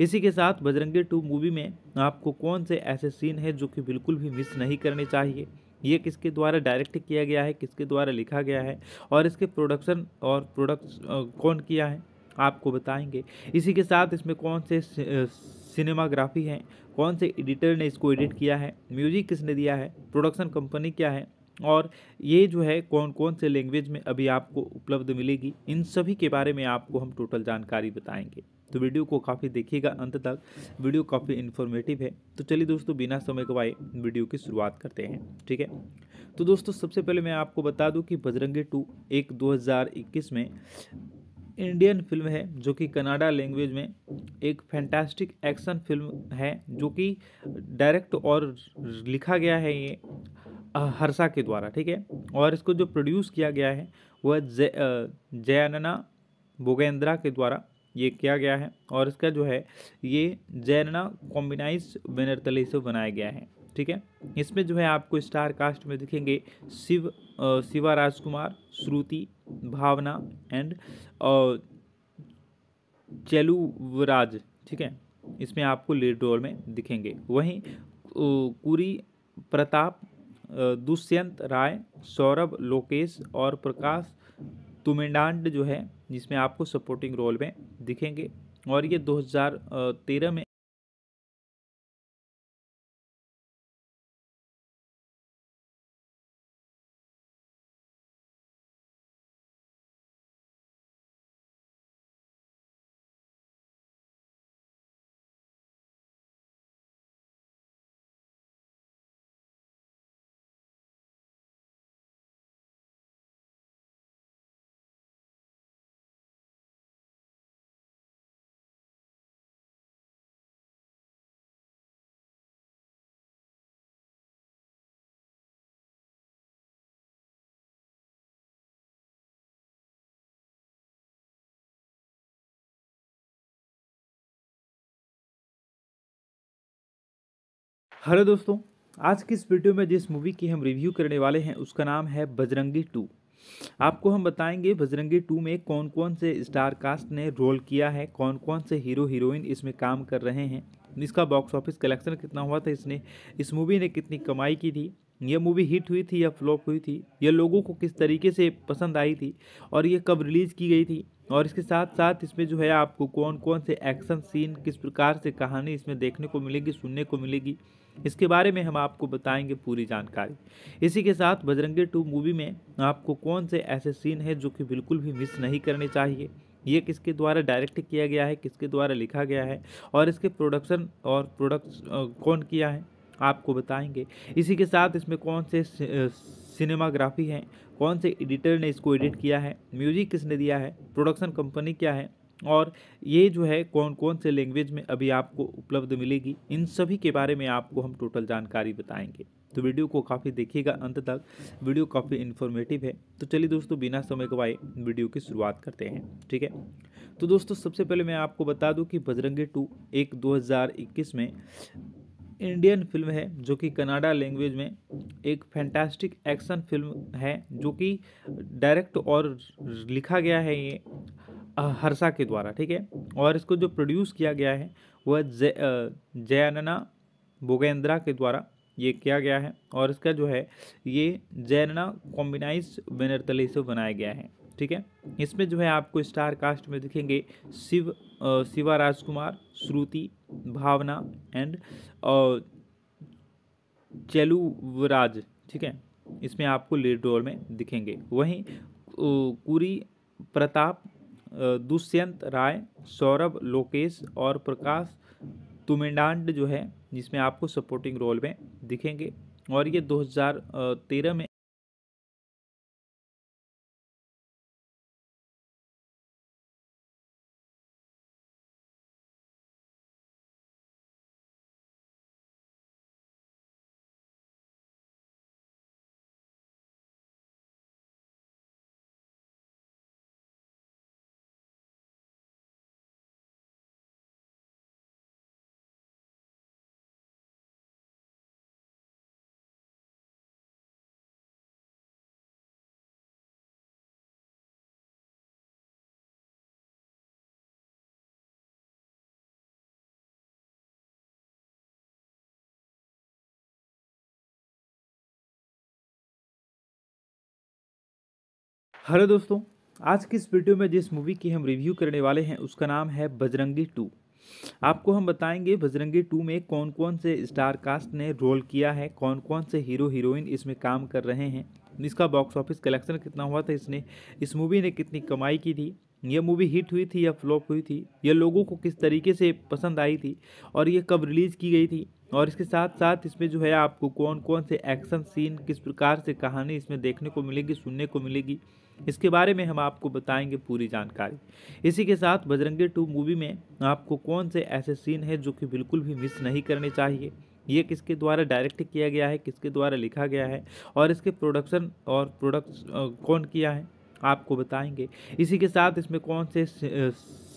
इसी के साथ बजरंगी टू मूवी में आपको कौन से ऐसे सीन हैं जो कि बिल्कुल भी मिस नहीं करने चाहिए ये किसके द्वारा डायरेक्ट किया गया है किसके द्वारा लिखा गया है और इसके प्रोडक्शन और प्रोडक्ट कौन किया है आपको बताएंगे इसी के साथ इसमें कौन से सिनेमाग्राफी हैं कौन से एडिटर ने इसको एडिट किया है म्यूजिक किसने दिया है प्रोडक्शन कंपनी क्या है और ये जो है कौन कौन से लैंग्वेज में अभी आपको उपलब्ध मिलेगी इन सभी के बारे में आपको हम टोटल जानकारी बताएंगे तो वीडियो को काफ़ी देखिएगा अंत तक वीडियो काफ़ी इन्फॉर्मेटिव है तो चलिए दोस्तों बिना समय गवाए वीडियो की शुरुआत करते हैं ठीक है तो दोस्तों सबसे पहले मैं आपको बता दूं कि बजरंगी टू एक 2021 में इंडियन फिल्म है जो कि कनाडा लैंग्वेज में एक फैंटास्टिक एक्शन फिल्म है जो कि डायरेक्ट और लिखा गया है ये हर्षा के द्वारा ठीक है और इसको जो प्रोड्यूस किया गया है वह जय जयनना बोगेंद्रा के द्वारा ये किया गया है और इसका जो है ये जैनना कॉम्बिनाइज बैनर तले से बनाया गया है ठीक है इसमें जो है आपको स्टार कास्ट में दिखेंगे शिव शिवा राजकुमार श्रुति भावना एंड चेलुवराज ठीक है इसमें आपको लीड रोल में दिखेंगे वहीं कुरी प्रताप दुष्यंत राय सौरभ लोकेश और प्रकाश तुमेंडांड जो है जिसमें आपको सपोर्टिंग रोल में दिखेंगे और ये 2013 में हेलो दोस्तों आज की इस वीडियो में जिस मूवी की हम रिव्यू करने वाले हैं उसका नाम है बजरंगी टू आपको हम बताएंगे बजरंगी टू में कौन कौन से स्टार कास्ट ने रोल किया है कौन कौन से हीरो हीरोइन इसमें काम कर रहे हैं इसका बॉक्स ऑफिस कलेक्शन कितना हुआ था इसने इस मूवी ने कितनी कमाई की थी यह मूवी हिट हुई थी या फ्लॉप हुई थी यह लोगों को किस तरीके से पसंद आई थी और ये कब रिलीज़ की गई थी और इसके साथ साथ इसमें जो है आपको कौन कौन से एक्शन सीन किस प्रकार से कहानी इसमें देखने को मिलेगी सुनने को मिलेगी इसके बारे में हम आपको बताएंगे पूरी जानकारी इसी के साथ बजरंगी टू मूवी में आपको कौन से ऐसे सीन हैं जो कि बिल्कुल भी मिस नहीं करने चाहिए ये किसके द्वारा डायरेक्ट किया गया है किसके द्वारा लिखा गया है और इसके प्रोडक्शन और प्रोडक्ट कौन किया है आपको बताएंगे इसी के साथ इसमें कौन से सिनेमाग्राफी हैं कौन से एडिटर ने इसको एडिट किया है म्यूजिक किसने दिया है प्रोडक्शन कंपनी क्या है और ये जो है कौन कौन से लैंग्वेज में अभी आपको उपलब्ध मिलेगी इन सभी के बारे में आपको हम टोटल जानकारी बताएंगे तो वीडियो को काफ़ी देखिएगा अंत तक वीडियो काफ़ी इन्फॉर्मेटिव है तो चलिए दोस्तों बिना समय गवाए वीडियो की शुरुआत करते हैं ठीक है तो दोस्तों सबसे पहले मैं आपको बता दूं कि बजरंगी टू एक 2021 में इंडियन फिल्म है जो कि कनाडा लैंग्वेज में एक फैंटास्टिक एक्शन फिल्म है जो कि डायरेक्ट और लिखा गया है ये हर्षा के द्वारा ठीक है और इसको जो प्रोड्यूस किया गया है वह जय जयनना बोगेंद्रा के द्वारा ये किया गया है और इसका जो है ये जैनना कॉम्बिनाइज बैनर तले से बनाया गया है ठीक है इसमें जो है आपको स्टार कास्ट में दिखेंगे शिव शिवा राजकुमार श्रुति भावना एंड चेलुवराज ठीक है इसमें आपको लीड रोल में दिखेंगे वहीं कुरी प्रताप दुष्यंत राय सौरभ लोकेश और प्रकाश तुमेंडांड जो है जिसमें आपको सपोर्टिंग रोल में दिखेंगे और ये 2013 में हेलो दोस्तों आज की इस वीडियो में जिस मूवी की हम रिव्यू करने वाले हैं उसका नाम है बजरंगी टू आपको हम बताएंगे बजरंगी टू में कौन कौन से स्टार कास्ट ने रोल किया है कौन कौन से हीरो हीरोइन इसमें काम कर रहे हैं इसका बॉक्स ऑफिस कलेक्शन कितना हुआ था इसने इस मूवी ने कितनी कमाई की थी यह मूवी हिट हुई थी या फ्लॉप हुई थी यह लोगों को किस तरीके से पसंद आई थी और यह कब रिलीज़ की गई थी और इसके साथ साथ इसमें जो है आपको कौन कौन से एक्शन सीन किस प्रकार से कहानी इसमें देखने को मिलेगी सुनने को मिलेगी इसके बारे में हम आपको बताएंगे पूरी जानकारी इसी के साथ बजरंगी टू मूवी में आपको कौन से ऐसे सीन हैं जो कि बिल्कुल भी मिस नहीं करने चाहिए ये किसके द्वारा डायरेक्ट किया गया है किसके द्वारा लिखा गया है और इसके प्रोडक्शन और प्रोडक्ट कौन किया है आपको बताएंगे इसी के साथ इसमें कौन से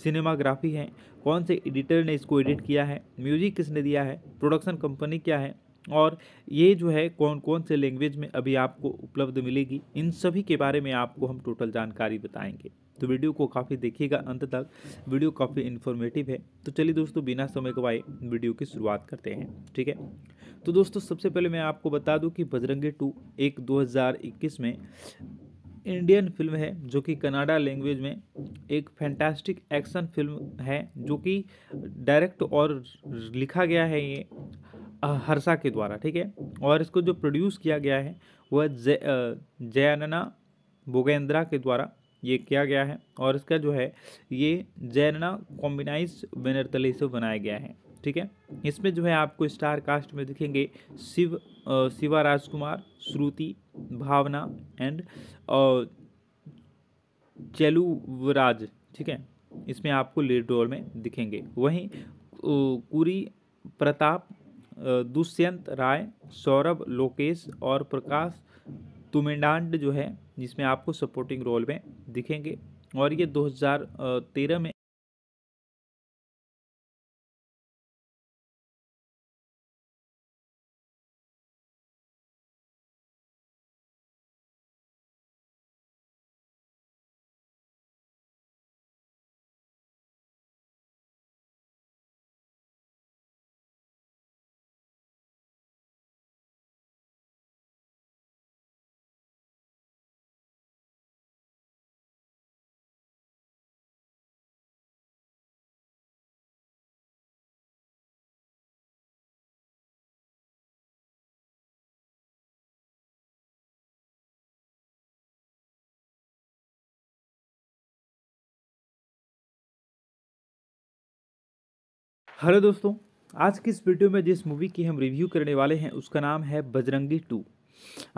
सिनेमाग्राफी हैं कौन से एडिटर ने इसको एडिट किया है म्यूजिक किसने दिया है प्रोडक्शन कंपनी क्या है और ये जो है कौन कौन से लैंग्वेज में अभी आपको उपलब्ध मिलेगी इन सभी के बारे में आपको हम टोटल जानकारी बताएंगे तो वीडियो को काफ़ी देखिएगा अंत तक वीडियो काफ़ी इन्फॉर्मेटिव है तो चलिए दोस्तों बिना समय गवाए वीडियो की शुरुआत करते हैं ठीक है तो दोस्तों सबसे पहले मैं आपको बता दूं कि बजरंगी टू एक 2021 में इंडियन फिल्म है जो कि कनाडा लैंग्वेज में एक फैंटास्टिक एक्शन फिल्म है जो कि डायरेक्ट और लिखा गया है ये हर्षा के द्वारा ठीक है और इसको जो प्रोड्यूस किया गया है वह जय जयनना बोगेंद्रा के द्वारा ये किया गया है और इसका जो है ये जैनना कॉम्बिनाइज बेनरतले तले से बनाया गया है ठीक है इसमें जो है आपको स्टार कास्ट में दिखेंगे शिव शिवा राजकुमार श्रुति भावना एंड चेलुवराज ठीक है इसमें आपको लीड रोल में दिखेंगे वहीं कुरी प्रताप दुष्यंत राय सौरभ लोकेश और प्रकाश तुमेंडांड जो है जिसमें आपको सपोर्टिंग रोल में दिखेंगे और ये 2013 में हेलो दोस्तों आज की इस वीडियो में जिस मूवी की हम रिव्यू करने वाले हैं उसका नाम है बजरंगी टू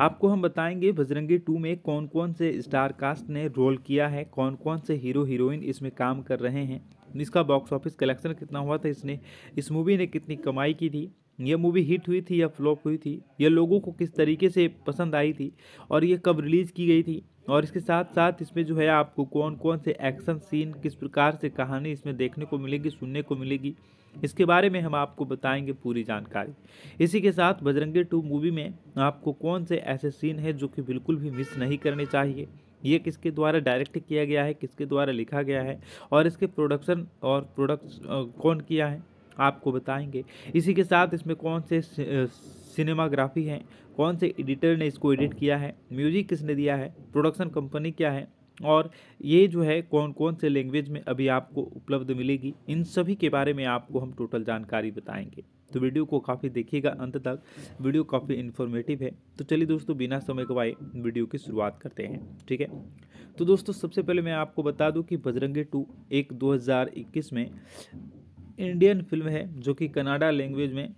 आपको हम बताएंगे बजरंगी टू में कौन कौन से स्टार कास्ट ने रोल किया है कौन कौन से हीरो हीरोइन इसमें काम कर रहे हैं इसका बॉक्स ऑफिस कलेक्शन कितना हुआ था इसने इस मूवी ने कितनी कमाई की थी यह मूवी हिट हुई थी या फ्लॉप हुई थी यह लोगों को किस तरीके से पसंद आई थी और यह कब रिलीज़ की गई थी और इसके साथ साथ इसमें जो है आपको कौन कौन से एक्शन सीन किस प्रकार से कहानी इसमें देखने को मिलेगी सुनने को मिलेगी इसके बारे में हम आपको बताएंगे पूरी जानकारी इसी के साथ बजरंगी टू मूवी में आपको कौन से ऐसे सीन हैं जो कि बिल्कुल भी मिस नहीं करने चाहिए ये किसके द्वारा डायरेक्ट किया गया है किसके द्वारा लिखा गया है और इसके प्रोडक्शन और प्रोडक्ट कौन किया है आपको बताएंगे इसी के साथ इसमें कौन से सिनेमाग्राफी हैं कौन से एडिटर ने इसको एडिट किया है म्यूजिक किसने दिया है प्रोडक्शन कंपनी क्या है और ये जो है कौन कौन से लैंग्वेज में अभी आपको उपलब्ध मिलेगी इन सभी के बारे में आपको हम टोटल जानकारी बताएंगे तो वीडियो को काफ़ी देखिएगा अंत तक वीडियो काफ़ी इन्फॉर्मेटिव है तो चलिए दोस्तों बिना समय गवाए वीडियो की शुरुआत करते हैं ठीक है तो दोस्तों सबसे पहले मैं आपको बता दूं कि बजरंगी टू एक 2021 में इंडियन फिल्म है जो कि कनाडा लैंग्वेज में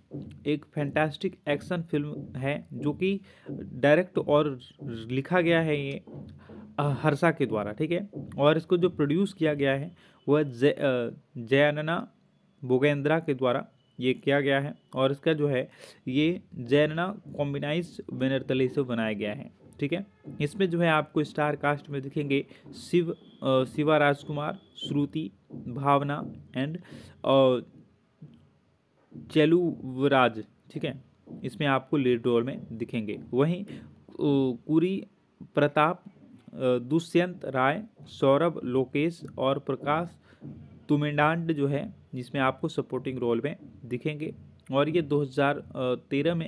एक फैंटास्टिक एक्शन फिल्म है जो कि डायरेक्ट और लिखा गया है ये हर्षा के द्वारा ठीक है और इसको जो प्रोड्यूस किया गया है वह जय जयनना बोगेंद्रा के द्वारा ये किया गया है और इसका जो है ये जैनना कॉम्बिनाइज बैनर तले से बनाया गया है ठीक है इसमें जो है आपको स्टार कास्ट में दिखेंगे शिव शिवा राजकुमार श्रुति भावना एंड चेलुवराज ठीक है इसमें आपको लीड रोल में दिखेंगे वहीं कुरी प्रताप दुष्यंत राय सौरभ लोकेश और प्रकाश तुमेंडांड जो है जिसमें आपको सपोर्टिंग रोल में दिखेंगे और ये 2013 में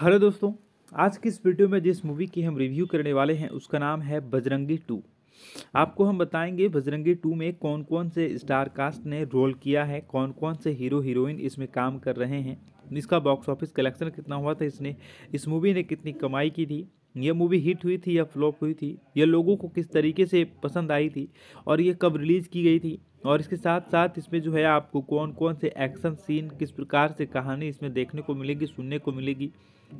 हेलो दोस्तों आज की इस वीडियो में जिस मूवी की हम रिव्यू करने वाले हैं उसका नाम है बजरंगी टू आपको हम बताएंगे बजरंगी टू में कौन कौन से स्टार कास्ट ने रोल किया है कौन कौन से हीरो हीरोइन इसमें काम कर रहे हैं इसका बॉक्स ऑफिस कलेक्शन कितना हुआ था इसने इस मूवी ने कितनी कमाई की थी यह मूवी हिट हुई थी या फ्लॉप हुई थी यह लोगों को किस तरीके से पसंद आई थी और ये कब रिलीज़ की गई थी और इसके साथ साथ इसमें जो है आपको कौन कौन से एक्शन सीन किस प्रकार से कहानी इसमें देखने को मिलेगी सुनने को मिलेगी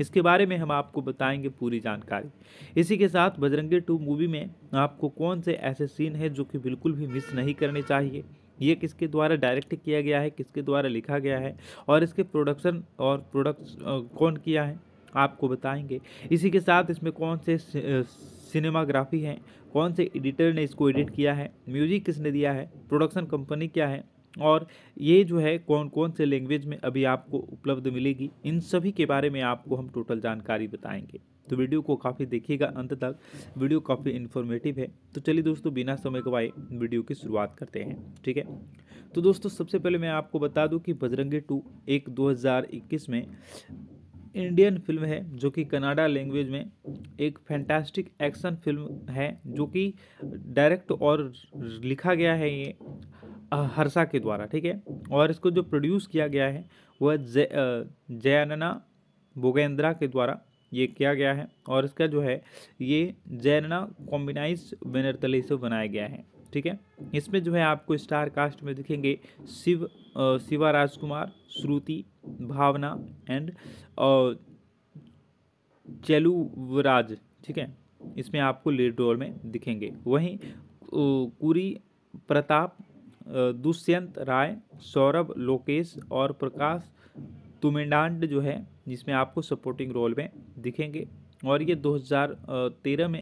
इसके बारे में हम आपको बताएंगे पूरी जानकारी इसी के साथ बजरंगी टू मूवी में आपको कौन से ऐसे सीन हैं जो कि बिल्कुल भी मिस नहीं करने चाहिए ये किसके द्वारा डायरेक्ट किया गया है किसके द्वारा लिखा गया है और इसके प्रोडक्शन और प्रोडक्ट कौन किया है आपको बताएंगे इसी के साथ इसमें कौन से सिनेमाग्राफी हैं कौन से एडिटर ने इसको एडिट किया है म्यूजिक किसने दिया है प्रोडक्शन कंपनी क्या है और ये जो है कौन कौन से लैंग्वेज में अभी आपको उपलब्ध मिलेगी इन सभी के बारे में आपको हम टोटल जानकारी बताएंगे तो वीडियो को काफ़ी देखिएगा अंत तक वीडियो काफ़ी इन्फॉर्मेटिव है तो चलिए दोस्तों बिना समय गवाए वीडियो की शुरुआत करते हैं ठीक है तो दोस्तों सबसे पहले मैं आपको बता दूं कि बजरंगी टू एक 2021 में इंडियन फिल्म है जो कि कनाडा लैंग्वेज में एक फैंटास्टिक एक्शन फिल्म है जो कि डायरेक्ट और लिखा गया है ये हर्षा के द्वारा ठीक है और इसको जो प्रोड्यूस किया गया है वह जय जयनना बोगेंद्रा के द्वारा ये किया गया है और इसका जो है ये जैनना कॉम्बिनाइज बैनर तले से बनाया गया है ठीक है इसमें जो है आपको स्टार कास्ट में दिखेंगे शिव शिवा राजकुमार श्रुति भावना एंड चेलुवराज ठीक है इसमें आपको लीड रोल में दिखेंगे वहीं कुरी प्रताप दुष्यंत राय सौरभ लोकेश और प्रकाश तुमेंडांड जो है जिसमें आपको सपोर्टिंग रोल में दिखेंगे और ये 2013 में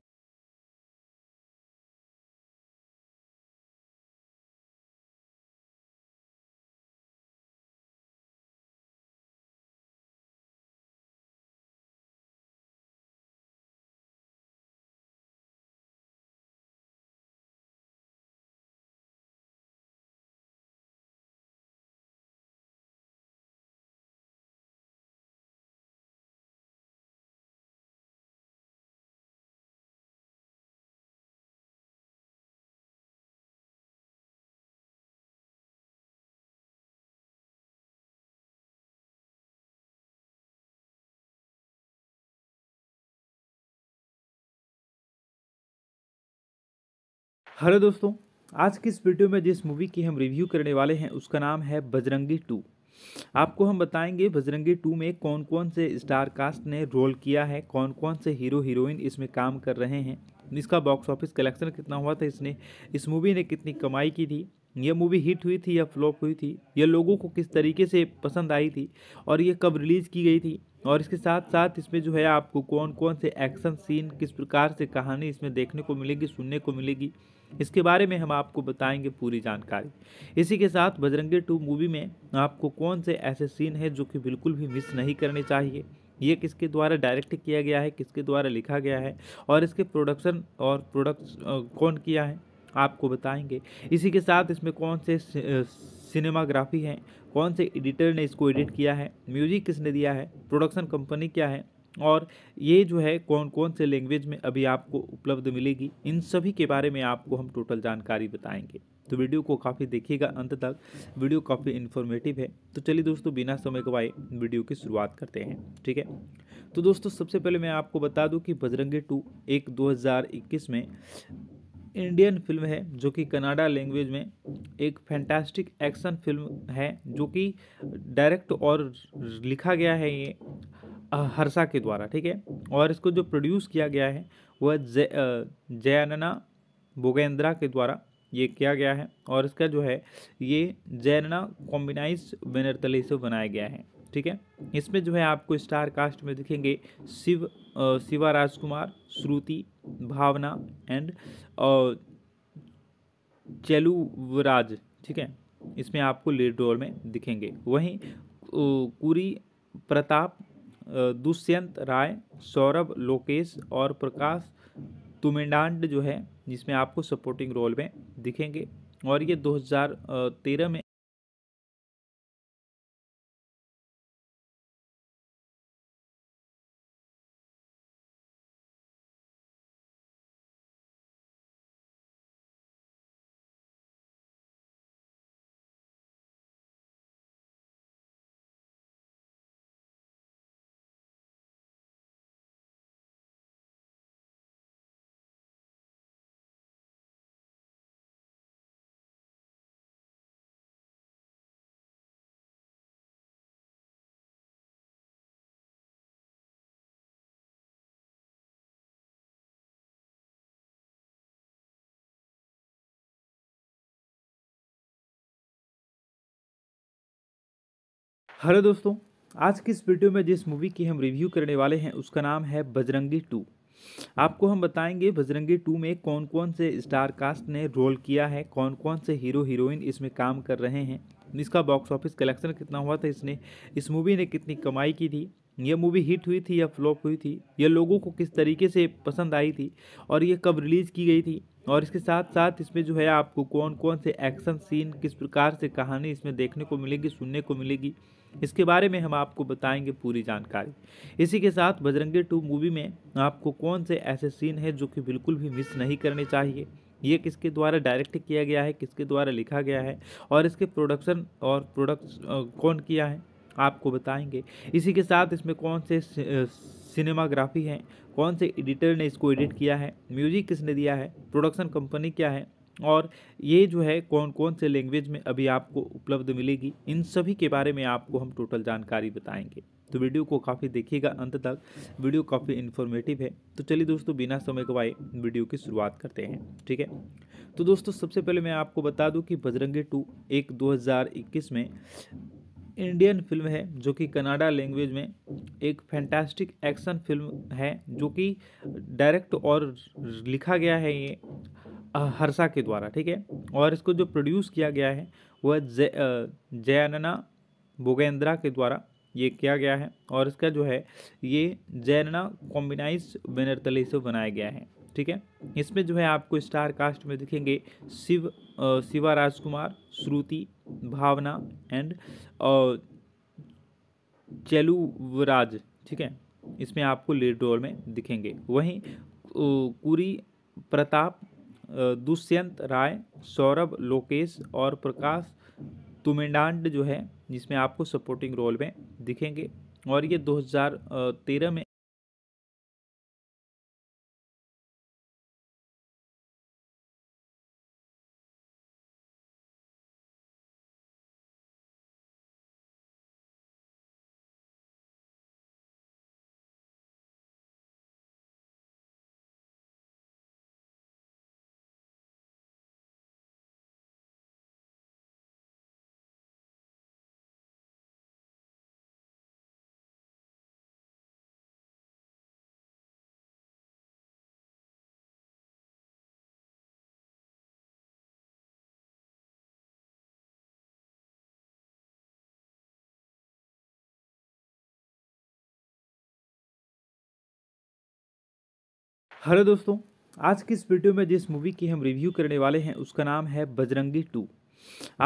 हेलो दोस्तों आज की इस वीडियो में जिस मूवी की हम रिव्यू करने वाले हैं उसका नाम है बजरंगी टू आपको हम बताएंगे बजरंगी टू में कौन कौन से स्टार कास्ट ने रोल किया है कौन कौन से हीरो हीरोइन इसमें काम कर रहे हैं इसका बॉक्स ऑफिस कलेक्शन कितना हुआ था इसने इस मूवी ने कितनी कमाई की थी यह मूवी हिट हुई थी या फ्लॉप हुई थी यह लोगों को किस तरीके से पसंद आई थी और ये कब रिलीज़ की गई थी और इसके साथ साथ इसमें जो है आपको कौन कौन से एक्शन सीन किस प्रकार से कहानी इसमें देखने को मिलेगी सुनने को मिलेगी इसके बारे में हम आपको बताएंगे पूरी जानकारी इसी के साथ बजरंगी टू मूवी में आपको कौन से ऐसे सीन हैं जो कि बिल्कुल भी मिस नहीं करने चाहिए ये किसके द्वारा डायरेक्ट किया गया है किसके द्वारा लिखा गया है और इसके प्रोडक्शन और प्रोडक्ट कौन किया है आपको बताएंगे इसी के साथ इसमें कौन से सिनेमाग्राफी हैं कौन से एडिटर ने इसको एडिट किया है म्यूजिक किसने दिया है प्रोडक्शन कंपनी क्या है और ये जो है कौन कौन से लैंग्वेज में अभी आपको उपलब्ध मिलेगी इन सभी के बारे में आपको हम टोटल जानकारी बताएंगे तो वीडियो को काफ़ी देखिएगा अंत तक वीडियो काफ़ी इन्फॉर्मेटिव है तो चलिए दोस्तों बिना समय गवाए वीडियो की शुरुआत करते हैं ठीक है तो दोस्तों सबसे पहले मैं आपको बता दूं कि बजरंगी टू एक 2021 में इंडियन फिल्म है जो कि कनाडा लैंग्वेज में एक फैंटास्टिक एक्शन फिल्म है जो कि डायरेक्ट और लिखा गया है ये हर्षा के द्वारा ठीक है और इसको जो प्रोड्यूस किया गया है वह जय जयनना बोगेंद्रा के द्वारा ये किया गया है और इसका जो है ये जैनना कॉम्बिनाइज बैनर तले से बनाया गया है ठीक है इसमें जो है आपको स्टार कास्ट में दिखेंगे शिव शिवा राजकुमार श्रुति भावना एंड चेलुवराज ठीक है इसमें आपको लीड रोल में दिखेंगे वहीं कुरी प्रताप दुष्यंत राय सौरभ लोकेश और प्रकाश तुमेंडांड जो है जिसमें आपको सपोर्टिंग रोल में दिखेंगे और ये 2013 में हेलो दोस्तों आज की इस वीडियो में जिस मूवी की हम रिव्यू करने वाले हैं उसका नाम है बजरंगी टू आपको हम बताएंगे बजरंगी टू में कौन कौन से स्टार कास्ट ने रोल किया है कौन कौन से हीरो हीरोइन इसमें काम कर रहे हैं इसका बॉक्स ऑफिस कलेक्शन कितना हुआ था इसने इस मूवी ने कितनी कमाई की थी यह मूवी हिट हुई थी या फ्लॉप हुई थी यह लोगों को किस तरीके से पसंद आई थी और ये कब रिलीज़ की गई थी और इसके साथ साथ इसमें जो है आपको कौन कौन से एक्शन सीन किस प्रकार से कहानी इसमें देखने को मिलेगी सुनने को मिलेगी इसके बारे में हम आपको बताएंगे पूरी जानकारी इसी के साथ बजरंगी टू मूवी में आपको कौन से ऐसे सीन हैं जो कि बिल्कुल भी मिस नहीं करने चाहिए ये किसके द्वारा डायरेक्ट किया गया है किसके द्वारा लिखा गया है और इसके प्रोडक्शन और प्रोडक्ट कौन किया है आपको बताएंगे इसी के साथ इसमें कौन से सिनेमाग्राफी हैं कौन से एडिटर ने इसको एडिट किया है म्यूजिक किसने दिया है प्रोडक्शन कंपनी क्या है और ये जो है कौन कौन से लैंग्वेज में अभी आपको उपलब्ध मिलेगी इन सभी के बारे में आपको हम टोटल जानकारी बताएंगे तो वीडियो को काफ़ी देखिएगा अंत तक वीडियो काफ़ी इन्फॉर्मेटिव है तो चलिए दोस्तों बिना समय गवाए वीडियो की शुरुआत करते हैं ठीक है तो दोस्तों सबसे पहले मैं आपको बता दूं कि बजरंगी टू एक 2021 में इंडियन फिल्म है जो कि कनाडा लैंग्वेज में एक फैंटास्टिक एक्शन फिल्म है जो कि डायरेक्ट और लिखा गया है ये हर्षा के द्वारा ठीक है और इसको जो प्रोड्यूस किया गया है वह जय जयनना बोगेंद्रा के द्वारा ये किया गया है और इसका जो है ये जैनना कॉम्बिनाइज बैनर तले से बनाया गया है ठीक है इसमें जो है आपको स्टार कास्ट में दिखेंगे शिव शिवा राजकुमार श्रुति भावना एंड चेलुवराज ठीक है इसमें आपको लीड रोल में दिखेंगे वहीं कुरी प्रताप दुष्यंत राय सौरभ लोकेश और प्रकाश तुमेंडांड जो है जिसमें आपको सपोर्टिंग रोल में दिखेंगे और ये 2013 में हेलो दोस्तों आज की इस वीडियो में जिस मूवी की हम रिव्यू करने वाले हैं उसका नाम है बजरंगी टू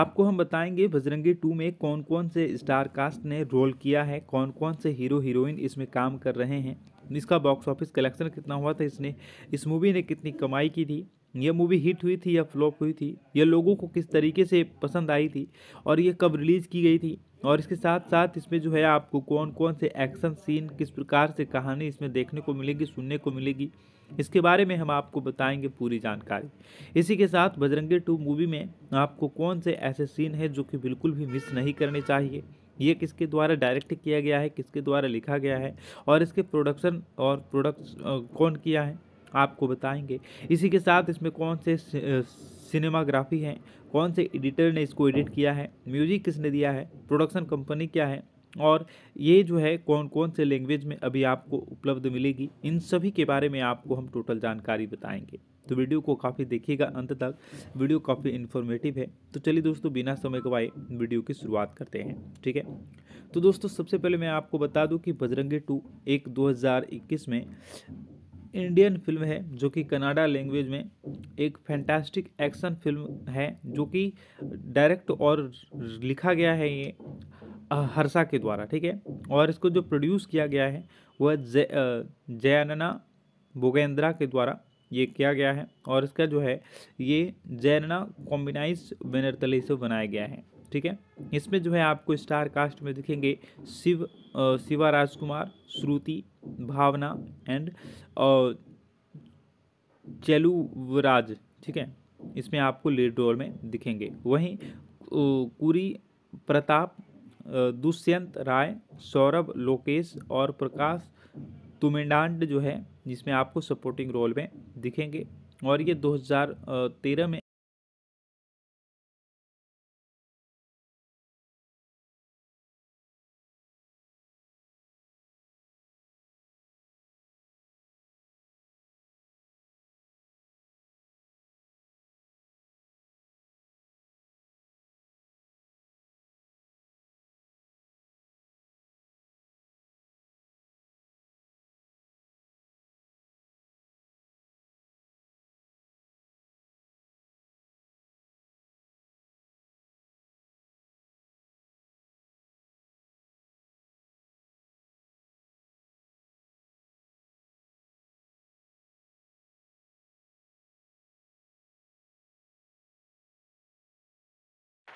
आपको हम बताएंगे बजरंगी टू में कौन कौन से स्टार कास्ट ने रोल किया है कौन कौन से हीरो हीरोइन इसमें काम कर रहे हैं इसका बॉक्स ऑफिस कलेक्शन कितना हुआ था इसने इस मूवी ने कितनी कमाई की थी यह मूवी हिट हुई थी या फ्लॉप हुई थी यह लोगों को किस तरीके से पसंद आई थी और यह कब रिलीज़ की गई थी और इसके साथ साथ इसमें जो है आपको कौन कौन से एक्शन सीन किस प्रकार से कहानी इसमें देखने को मिलेगी सुनने को मिलेगी इसके बारे में हम आपको बताएंगे पूरी जानकारी इसी के साथ बजरंगी टू मूवी में आपको कौन से ऐसे सीन हैं जो कि बिल्कुल भी मिस नहीं करने चाहिए ये किसके द्वारा डायरेक्ट किया गया है किसके द्वारा लिखा गया है और इसके प्रोडक्शन और प्रोडक्ट कौन किया है आपको बताएंगे इसी के साथ इसमें कौन से सिनेमाग्राफी हैं कौन से एडिटर ने इसको एडिट किया है म्यूजिक किसने दिया है प्रोडक्शन कंपनी क्या है और ये जो है कौन कौन से लैंग्वेज में अभी आपको उपलब्ध मिलेगी इन सभी के बारे में आपको हम टोटल जानकारी बताएंगे तो वीडियो को काफ़ी देखिएगा अंत तक वीडियो काफ़ी इन्फॉर्मेटिव है तो चलिए दोस्तों बिना समय गवाए वीडियो की शुरुआत करते हैं ठीक है तो दोस्तों सबसे पहले मैं आपको बता दूं कि बजरंगी टू एक 2021 में इंडियन फिल्म है जो कि कनाडा लैंग्वेज में एक फैंटास्टिक एक्शन फिल्म है जो कि डायरेक्ट और लिखा गया है ये हर्षा के द्वारा ठीक है और इसको जो प्रोड्यूस किया गया है वह जय जयनना बोगेंद्रा के द्वारा ये किया गया है और इसका जो है ये जैनना कॉम्बिनाइज बैनर तले से बनाया गया है ठीक है इसमें जो है आपको स्टार कास्ट में दिखेंगे शिव शिवा राजकुमार श्रुति भावना एंड चेलुवराज ठीक है इसमें आपको लीड रोल में दिखेंगे वहीं कुरी प्रताप दुष्यंत राय सौरभ लोकेश और प्रकाश तुमेंडांड जो है जिसमें आपको सपोर्टिंग रोल में दिखेंगे और ये 2013 में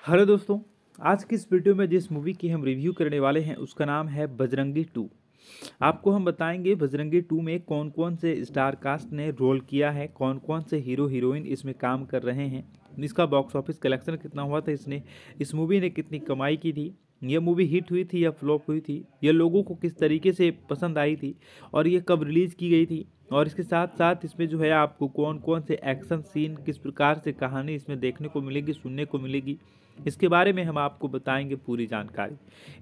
हेलो दोस्तों आज की इस वीडियो में जिस मूवी की हम रिव्यू करने वाले हैं उसका नाम है बजरंगी टू आपको हम बताएंगे बजरंगी टू में कौन कौन से स्टार कास्ट ने रोल किया है कौन कौन से हीरो हीरोइन इसमें काम कर रहे हैं इसका बॉक्स ऑफिस कलेक्शन कितना हुआ था इसने इस मूवी ने कितनी कमाई की थी ये मूवी हिट हुई थी या फ्लॉप हुई थी ये लोगों को किस तरीके से पसंद आई थी और ये कब रिलीज़ की गई थी और इसके साथ साथ इसमें जो है आपको कौन कौन से एक्शन सीन किस प्रकार से कहानी इसमें देखने को मिलेगी सुनने को मिलेगी इसके बारे में हम आपको बताएंगे पूरी जानकारी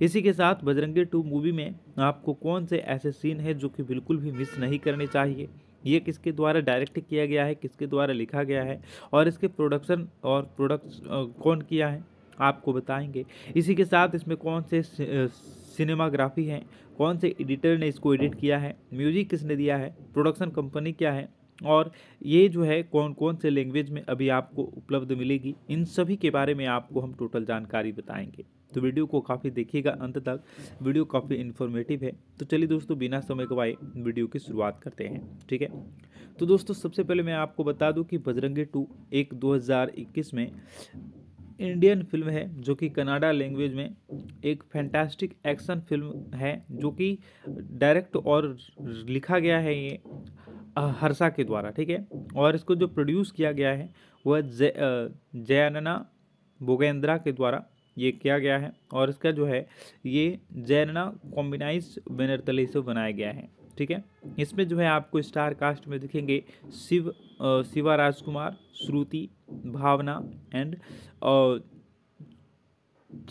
इसी के साथ बजरंगी टू मूवी में आपको कौन से ऐसे सीन हैं जो कि बिल्कुल भी मिस नहीं करने चाहिए ये किसके द्वारा डायरेक्ट किया गया है किसके द्वारा लिखा गया है और इसके प्रोडक्शन और प्रोडक्ट कौन किया है आपको बताएंगे इसी के साथ इसमें कौन से सिनेमाग्राफी हैं कौन से एडिटर ने इसको एडिट किया है म्यूजिक किसने दिया है प्रोडक्शन कंपनी क्या है और ये जो है कौन कौन से लैंग्वेज में अभी आपको उपलब्ध मिलेगी इन सभी के बारे में आपको हम टोटल जानकारी बताएंगे तो वीडियो को काफ़ी देखिएगा अंत तक वीडियो काफ़ी इन्फॉर्मेटिव है तो चलिए दोस्तों बिना समय गवाए वीडियो की शुरुआत करते हैं ठीक है तो दोस्तों सबसे पहले मैं आपको बता दूं कि बजरंगी टू एक 2021 में इंडियन फिल्म है जो कि कनाडा लैंग्वेज में एक फैंटास्टिक एक्शन फिल्म है जो कि डायरेक्ट और लिखा गया है ये हर्षा के द्वारा ठीक है और इसको जो प्रोड्यूस किया गया है वह जय जयानना बोगेंद्रा के द्वारा ये किया गया है और इसका जो है ये जैनना कॉम्बिनाइज बैनर तले से बनाया गया है ठीक है इसमें जो है आपको स्टार कास्ट में दिखेंगे शिव शिवा राजकुमार श्रुति भावना एंड uh,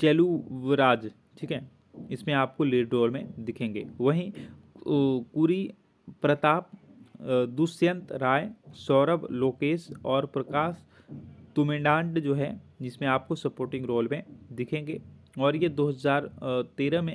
चेलुवराज ठीक है इसमें आपको लीड रोल में दिखेंगे वहीं uh, कुरी प्रताप uh, दुष्यंत राय सौरभ लोकेश और प्रकाश तुमेंडांड जो है जिसमें आपको सपोर्टिंग रोल में दिखेंगे और ये 2013 में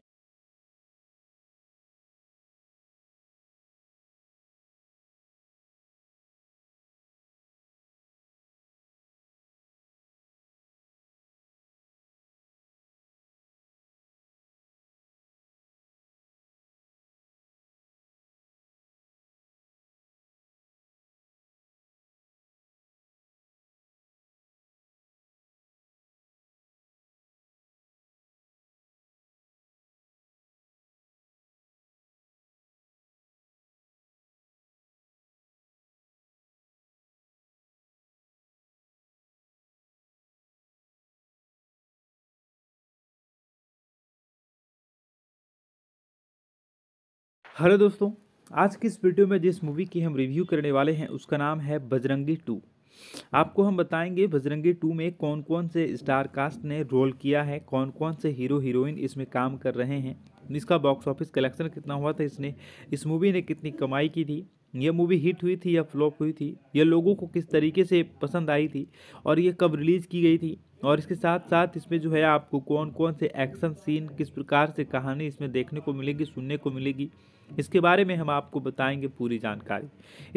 हेलो दोस्तों आज की इस वीडियो में जिस मूवी की हम रिव्यू करने वाले हैं उसका नाम है बजरंगी टू आपको हम बताएंगे बजरंगी टू में कौन कौन से स्टार कास्ट ने रोल किया है कौन कौन से हीरो हीरोइन इसमें काम कर रहे हैं इसका बॉक्स ऑफिस कलेक्शन कितना हुआ था इसने इस मूवी ने कितनी कमाई की थी यह मूवी हिट हुई थी या फ्लॉप हुई थी यह लोगों को किस तरीके से पसंद आई थी और ये कब रिलीज़ की गई थी और इसके साथ साथ इसमें जो है आपको कौन कौन से एक्शन सीन किस प्रकार से कहानी इसमें देखने को मिलेगी सुनने को मिलेगी इसके बारे में हम आपको बताएंगे पूरी जानकारी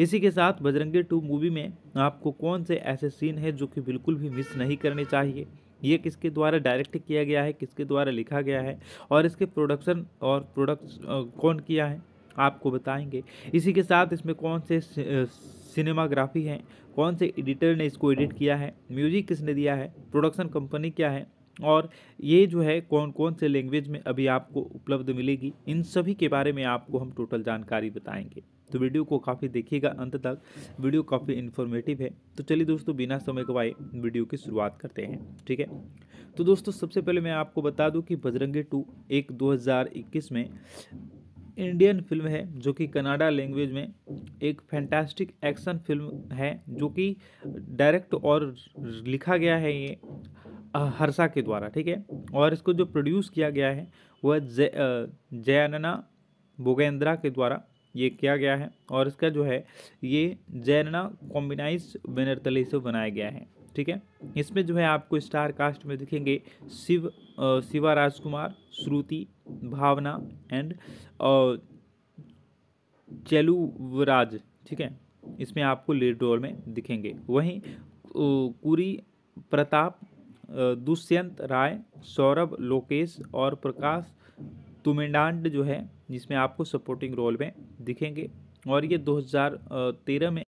इसी के साथ बजरंगी टू मूवी में आपको कौन से ऐसे सीन हैं जो कि बिल्कुल भी मिस नहीं करने चाहिए ये किसके द्वारा डायरेक्ट किया गया है किसके द्वारा लिखा गया है और इसके प्रोडक्शन और प्रोडक्ट कौन किया है आपको बताएंगे इसी के साथ इसमें कौन से सिनेमाग्राफी हैं कौन से एडिटर ने इसको एडिट किया है म्यूजिक किसने दिया है प्रोडक्शन कंपनी क्या है और ये जो है कौन कौन से लैंग्वेज में अभी आपको उपलब्ध मिलेगी इन सभी के बारे में आपको हम टोटल जानकारी बताएंगे तो वीडियो को काफ़ी देखिएगा अंत तक वीडियो काफ़ी इन्फॉर्मेटिव है तो चलिए दोस्तों बिना समय गवाए वीडियो की शुरुआत करते हैं ठीक है तो दोस्तों सबसे पहले मैं आपको बता दूँ कि बजरंगी टू एक दो में इंडियन फिल्म है जो कि कनाडा लैंग्वेज में एक फैंटास्टिक एक्शन फिल्म है जो कि डायरेक्ट और लिखा गया है ये हर्षा के द्वारा ठीक है और इसको जो प्रोड्यूस किया गया है वह जय जयनना बोगेंद्रा के द्वारा ये किया गया है और इसका जो है ये जैनना कॉम्बिनाइज बैनर तले से बनाया गया है ठीक है इसमें जो है आपको स्टार कास्ट में दिखेंगे शिव शिवा राजकुमार श्रुति भावना एंड चेलुवराज ठीक है इसमें आपको लीड रोल में दिखेंगे वहीं कुरी प्रताप दुष्यंत राय सौरभ लोकेश और प्रकाश तुमेंडांड जो है जिसमें आपको सपोर्टिंग रोल में दिखेंगे और ये 2013 में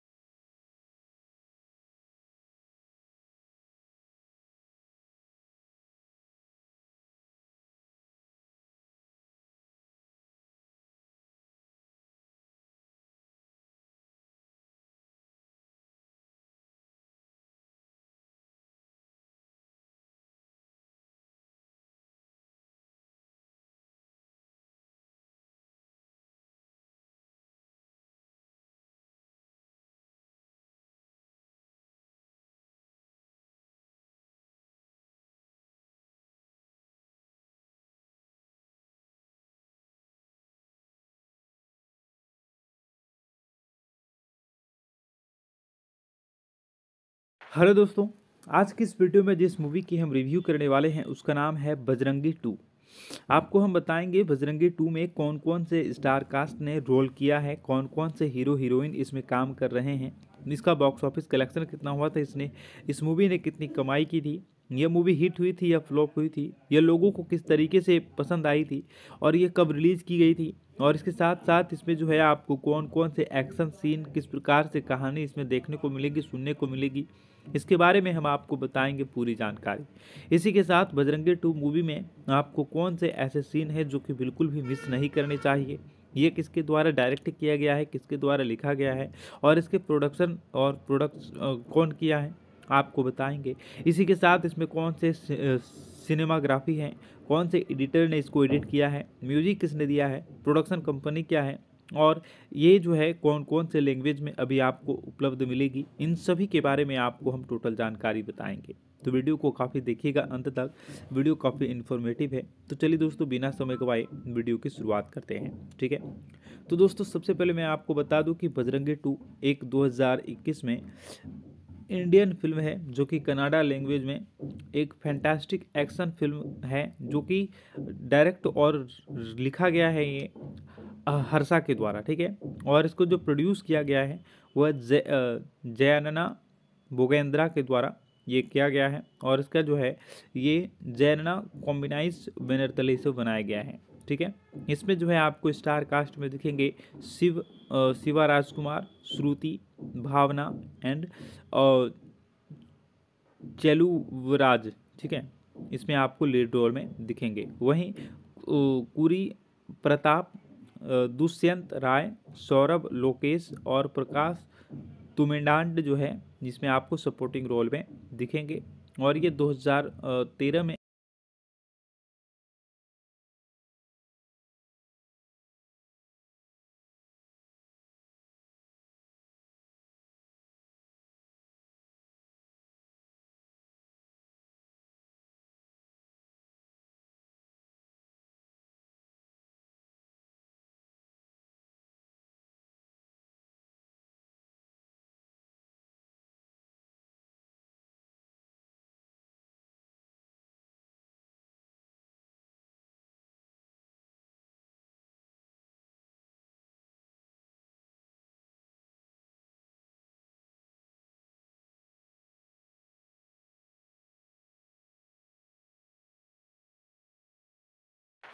हेलो दोस्तों आज की इस वीडियो में जिस मूवी की हम रिव्यू करने वाले हैं उसका नाम है बजरंगी टू आपको हम बताएंगे बजरंगी टू में कौन कौन से स्टार कास्ट ने रोल किया है कौन कौन से हीरो हीरोइन इसमें काम कर रहे हैं इसका बॉक्स ऑफिस कलेक्शन कितना हुआ था इसने इस मूवी ने कितनी कमाई की थी यह मूवी हिट हुई थी या फ्लॉप हुई थी यह लोगों को किस तरीके से पसंद आई थी और ये कब रिलीज़ की गई थी और इसके साथ साथ इसमें जो है आपको कौन कौन से एक्शन सीन किस प्रकार से कहानी इसमें देखने को मिलेगी सुनने को मिलेगी इसके बारे में हम आपको बताएंगे पूरी जानकारी इसी के साथ बजरंगी टू मूवी में आपको कौन से ऐसे सीन हैं जो कि बिल्कुल भी मिस नहीं करने चाहिए ये किसके द्वारा डायरेक्ट किया गया है किसके द्वारा लिखा गया है और इसके प्रोडक्शन और प्रोडक्ट कौन किया है आपको बताएंगे इसी के साथ इसमें कौन से सिनेमाग्राफी हैं कौन से एडिटर ने इसको एडिट किया है म्यूजिक किसने दिया है प्रोडक्शन कंपनी क्या है और ये जो है कौन कौन से लैंग्वेज में अभी आपको उपलब्ध मिलेगी इन सभी के बारे में आपको हम टोटल जानकारी बताएंगे तो वीडियो को काफ़ी देखिएगा अंत तक वीडियो काफ़ी इन्फॉर्मेटिव है तो चलिए दोस्तों बिना समय गवाए वीडियो की शुरुआत करते हैं ठीक है तो दोस्तों सबसे पहले मैं आपको बता दूं कि बजरंगी टू एक 2021 में इंडियन फिल्म है जो कि कनाडा लैंग्वेज में एक फैंटास्टिक एक्शन फिल्म है जो कि डायरेक्ट और लिखा गया है ये हर्षा के द्वारा ठीक है और इसको जो प्रोड्यूस किया गया है वह जय जयनना बोगेंद्रा के द्वारा ये किया गया है और इसका जो है ये जैनना कॉम्बिनाइज बैनर तले से बनाया गया है ठीक है इसमें जो है आपको स्टार कास्ट में दिखेंगे शिव शिवा राजकुमार श्रुति भावना एंड चेलुवराज ठीक है इसमें आपको लीड रोल में दिखेंगे वहीं कुरी प्रताप दुष्यंत राय सौरभ लोकेश और प्रकाश तुमेंडांड जो है जिसमें आपको सपोर्टिंग रोल में दिखेंगे और ये 2013 में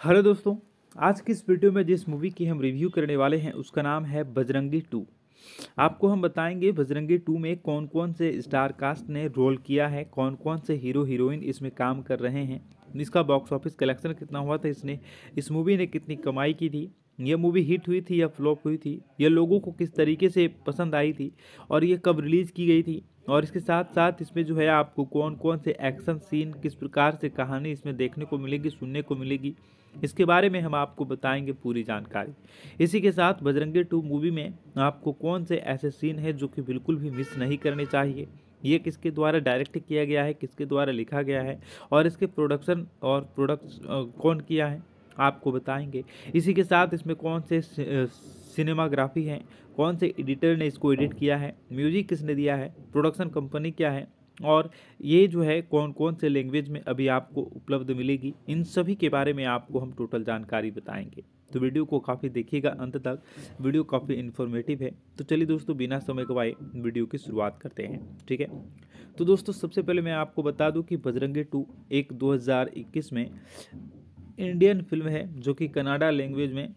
हेलो दोस्तों आज की इस वीडियो में जिस मूवी की हम रिव्यू करने वाले हैं उसका नाम है बजरंगी टू आपको हम बताएंगे बजरंगी टू में कौन कौन से स्टार कास्ट ने रोल किया है कौन कौन से हीरो हीरोइन इसमें काम कर रहे हैं इसका बॉक्स ऑफिस कलेक्शन कितना हुआ था इसने इस मूवी ने कितनी कमाई की थी यह मूवी हिट हुई थी या फ्लॉप हुई थी यह लोगों को किस तरीके से पसंद आई थी और ये कब रिलीज़ की गई थी और इसके साथ साथ इसमें जो है आपको कौन कौन से एक्शन सीन किस प्रकार से कहानी इसमें देखने को मिलेगी सुनने को मिलेगी इसके बारे में हम आपको बताएंगे पूरी जानकारी इसी के साथ बजरंगी टू मूवी में आपको कौन से ऐसे सीन हैं जो कि बिल्कुल भी मिस नहीं करने चाहिए ये किसके द्वारा डायरेक्ट किया गया है किसके द्वारा लिखा गया है और इसके प्रोडक्शन और प्रोडक्ट कौन किया है आपको बताएंगे इसी के साथ इसमें कौन से सिनेमाग्राफी हैं कौन से एडिटर ने इसको एडिट किया है म्यूजिक किसने दिया है प्रोडक्शन कंपनी क्या है और ये जो है कौन कौन से लैंग्वेज में अभी आपको उपलब्ध मिलेगी इन सभी के बारे में आपको हम टोटल जानकारी बताएंगे तो वीडियो को काफ़ी देखिएगा अंत तक वीडियो काफ़ी इन्फॉर्मेटिव है तो चलिए दोस्तों बिना समय गवाए वीडियो की शुरुआत करते हैं ठीक है तो दोस्तों सबसे पहले मैं आपको बता दूं कि बजरंगी टू एक 2021 में इंडियन फिल्म है जो कि कनाडा लैंग्वेज में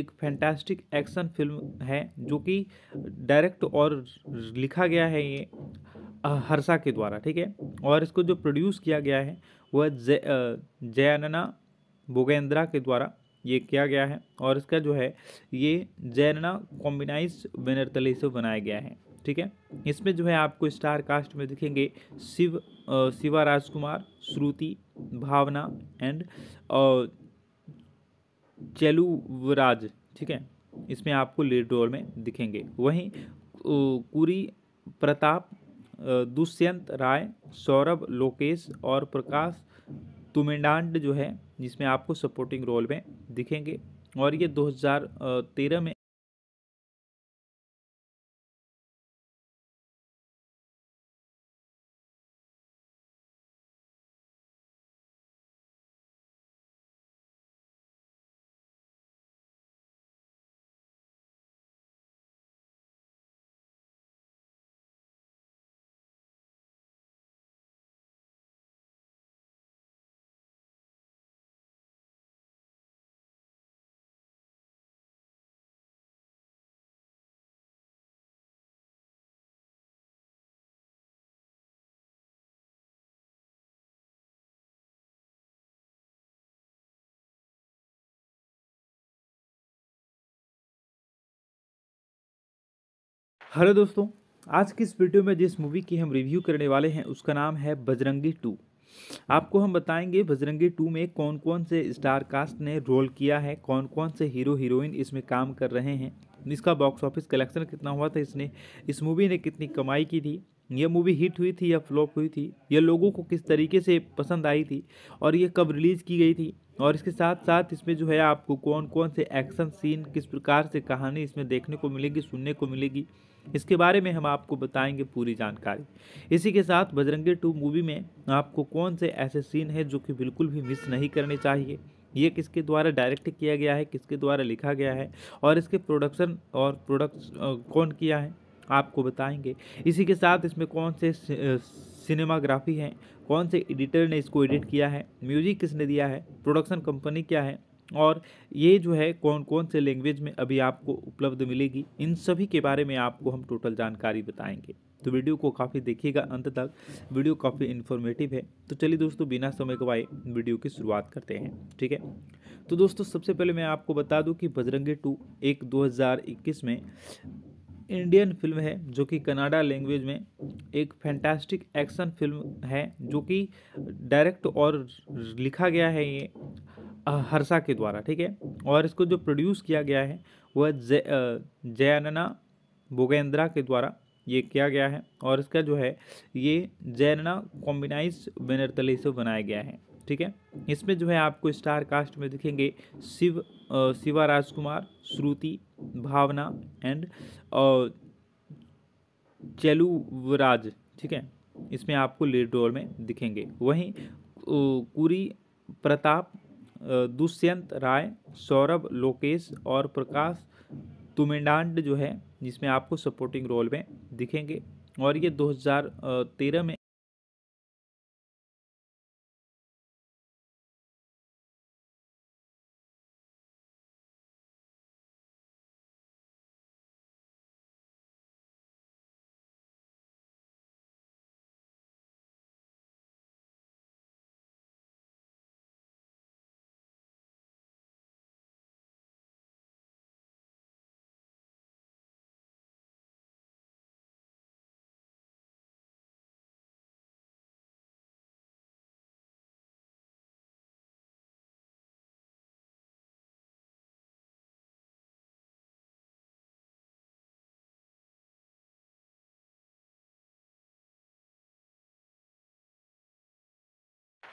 एक फैंटास्टिक एक्शन फिल्म है जो कि डायरेक्ट और लिखा गया है ये हर्षा के द्वारा ठीक है और इसको जो प्रोड्यूस किया गया है वह जय जयनना बोगेंद्रा के द्वारा ये किया गया है और इसका जो है ये जैनना कॉम्बिनाइज बैनर तले से बनाया गया है ठीक है इसमें जो है आपको स्टार कास्ट में दिखेंगे शिव शिवा राजकुमार श्रुति भावना एंड चेलुवराज ठीक है इसमें आपको लीड रोल में दिखेंगे वहीं कुरी प्रताप दुष्यंत राय सौरभ लोकेश और प्रकाश तुमेंडांड जो है जिसमें आपको सपोर्टिंग रोल में दिखेंगे और ये 2013 में हेलो दोस्तों आज की इस वीडियो में जिस मूवी की हम रिव्यू करने वाले हैं उसका नाम है बजरंगी टू आपको हम बताएंगे बजरंगी टू में कौन कौन से स्टार कास्ट ने रोल किया है कौन कौन से हीरो हीरोइन इसमें काम कर रहे हैं इसका बॉक्स ऑफिस कलेक्शन कितना हुआ था इसने इस मूवी ने कितनी कमाई की थी यह मूवी हिट हुई थी या फ्लॉप हुई थी यह लोगों को किस तरीके से पसंद आई थी और यह कब रिलीज़ की गई थी और इसके साथ साथ इसमें जो है आपको कौन कौन से एक्शन सीन किस प्रकार से कहानी इसमें देखने को मिलेगी सुनने को मिलेगी इसके बारे में हम आपको बताएंगे पूरी जानकारी इसी के साथ बजरंगी टू मूवी में आपको कौन से ऐसे सीन हैं जो कि बिल्कुल भी मिस नहीं करने चाहिए ये किसके द्वारा डायरेक्ट किया गया है किसके द्वारा लिखा गया है और इसके प्रोडक्शन और प्रोडक्ट कौन किया है आपको बताएंगे इसी के साथ इसमें कौन से सिनेमाग्राफी हैं कौन से एडिटर ने इसको एडिट किया है म्यूजिक किसने दिया है प्रोडक्शन कंपनी क्या है और ये जो है कौन कौन से लैंग्वेज में अभी आपको उपलब्ध मिलेगी इन सभी के बारे में आपको हम टोटल जानकारी बताएंगे तो वीडियो को काफ़ी देखिएगा अंत तक वीडियो काफ़ी इन्फॉर्मेटिव है तो चलिए दोस्तों बिना समय गवाए वीडियो की शुरुआत करते हैं ठीक है तो दोस्तों सबसे पहले मैं आपको बता दूं कि बजरंगी टू एक 2021 में इंडियन फिल्म है जो कि कनाडा लैंग्वेज में एक फैंटास्टिक एक्शन फिल्म है जो कि डायरेक्ट और लिखा गया है ये हर्षा के द्वारा ठीक है और इसको जो प्रोड्यूस किया गया है वह जय जयनना बोगेंद्रा के द्वारा ये किया गया है और इसका जो है ये जैनना कॉम्बिनाइज बैनर तले से बनाया गया है ठीक है इसमें जो है आपको स्टार कास्ट में दिखेंगे शिव शिवा राजकुमार श्रुति भावना एंड चेलुवराज ठीक है इसमें आपको लीड रोल में दिखेंगे वहीं कुरी प्रताप दुष्यंत राय सौरभ लोकेश और प्रकाश तुमेंडांड जो है जिसमें आपको सपोर्टिंग रोल में दिखेंगे और ये 2013 में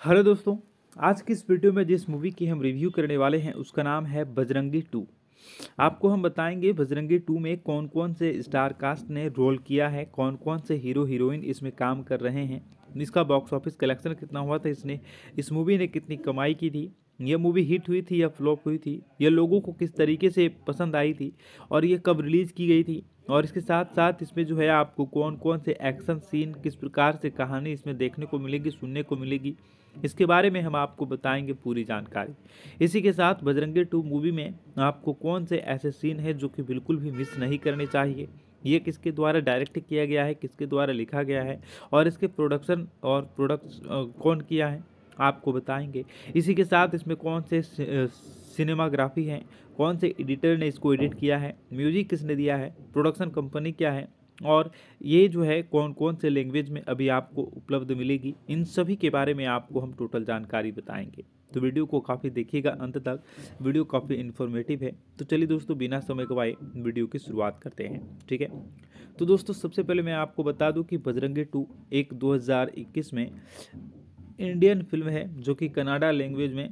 हेलो दोस्तों आज की इस वीडियो में जिस मूवी की हम रिव्यू करने वाले हैं उसका नाम है बजरंगी टू आपको हम बताएंगे बजरंगी टू में कौन कौन से स्टार कास्ट ने रोल किया है कौन कौन से हीरो हीरोइन इसमें काम कर रहे हैं इसका बॉक्स ऑफिस कलेक्शन कितना हुआ था इसने इस मूवी ने कितनी कमाई की थी यह मूवी हिट हुई थी या फ्लॉप हुई थी यह लोगों को किस तरीके से पसंद आई थी और ये कब रिलीज़ की गई थी और इसके साथ साथ इसमें जो है आपको कौन कौन से एक्शन सीन किस प्रकार से कहानी इसमें देखने को मिलेगी सुनने को मिलेगी इसके बारे में हम आपको बताएंगे पूरी जानकारी इसी के साथ बजरंगी टू मूवी में आपको कौन से ऐसे सीन हैं जो कि बिल्कुल भी मिस नहीं करने चाहिए ये किसके द्वारा डायरेक्ट किया गया है किसके द्वारा लिखा गया है और इसके प्रोडक्शन और प्रोडक्ट कौन किया है आपको बताएंगे इसी के साथ इसमें कौन से सिनेमाग्राफी हैं कौन से एडिटर ने इसको एडिट किया है म्यूजिक किसने दिया है प्रोडक्शन कंपनी क्या है और ये जो है कौन कौन से लैंग्वेज में अभी आपको उपलब्ध मिलेगी इन सभी के बारे में आपको हम टोटल जानकारी बताएंगे तो वीडियो को काफ़ी देखिएगा अंत तक वीडियो काफ़ी इन्फॉर्मेटिव है तो चलिए दोस्तों बिना समय गवाए वीडियो की शुरुआत करते हैं ठीक है तो दोस्तों सबसे पहले मैं आपको बता दूं कि बजरंगी टू एक 2021 में इंडियन फिल्म है जो कि कनाडा लैंग्वेज में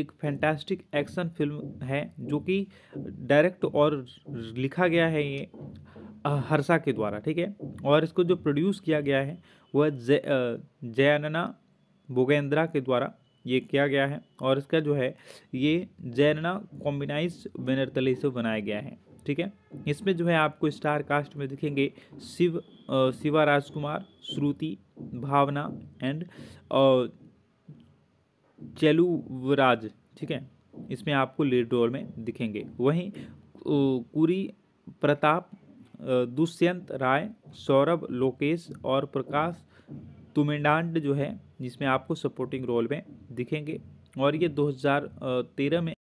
एक फैंटास्टिक एक्शन फिल्म है जो कि डायरेक्ट और लिखा गया है ये हर्षा के द्वारा ठीक है और इसको जो प्रोड्यूस किया गया है वह जय जयनना बोगेंद्रा के द्वारा ये किया गया है और इसका जो है ये जैनना कॉम्बिनाइज बैनर तले से बनाया गया है ठीक है इसमें जो है आपको स्टार कास्ट में दिखेंगे शिव शिवा राजकुमार श्रुति भावना एंड चेलुवराज ठीक है इसमें आपको लीड रोल में दिखेंगे वहीं कुरी प्रताप दुष्यंत राय सौरभ लोकेश और प्रकाश तुमेंडांड जो है जिसमें आपको सपोर्टिंग रोल में दिखेंगे और ये 2013 में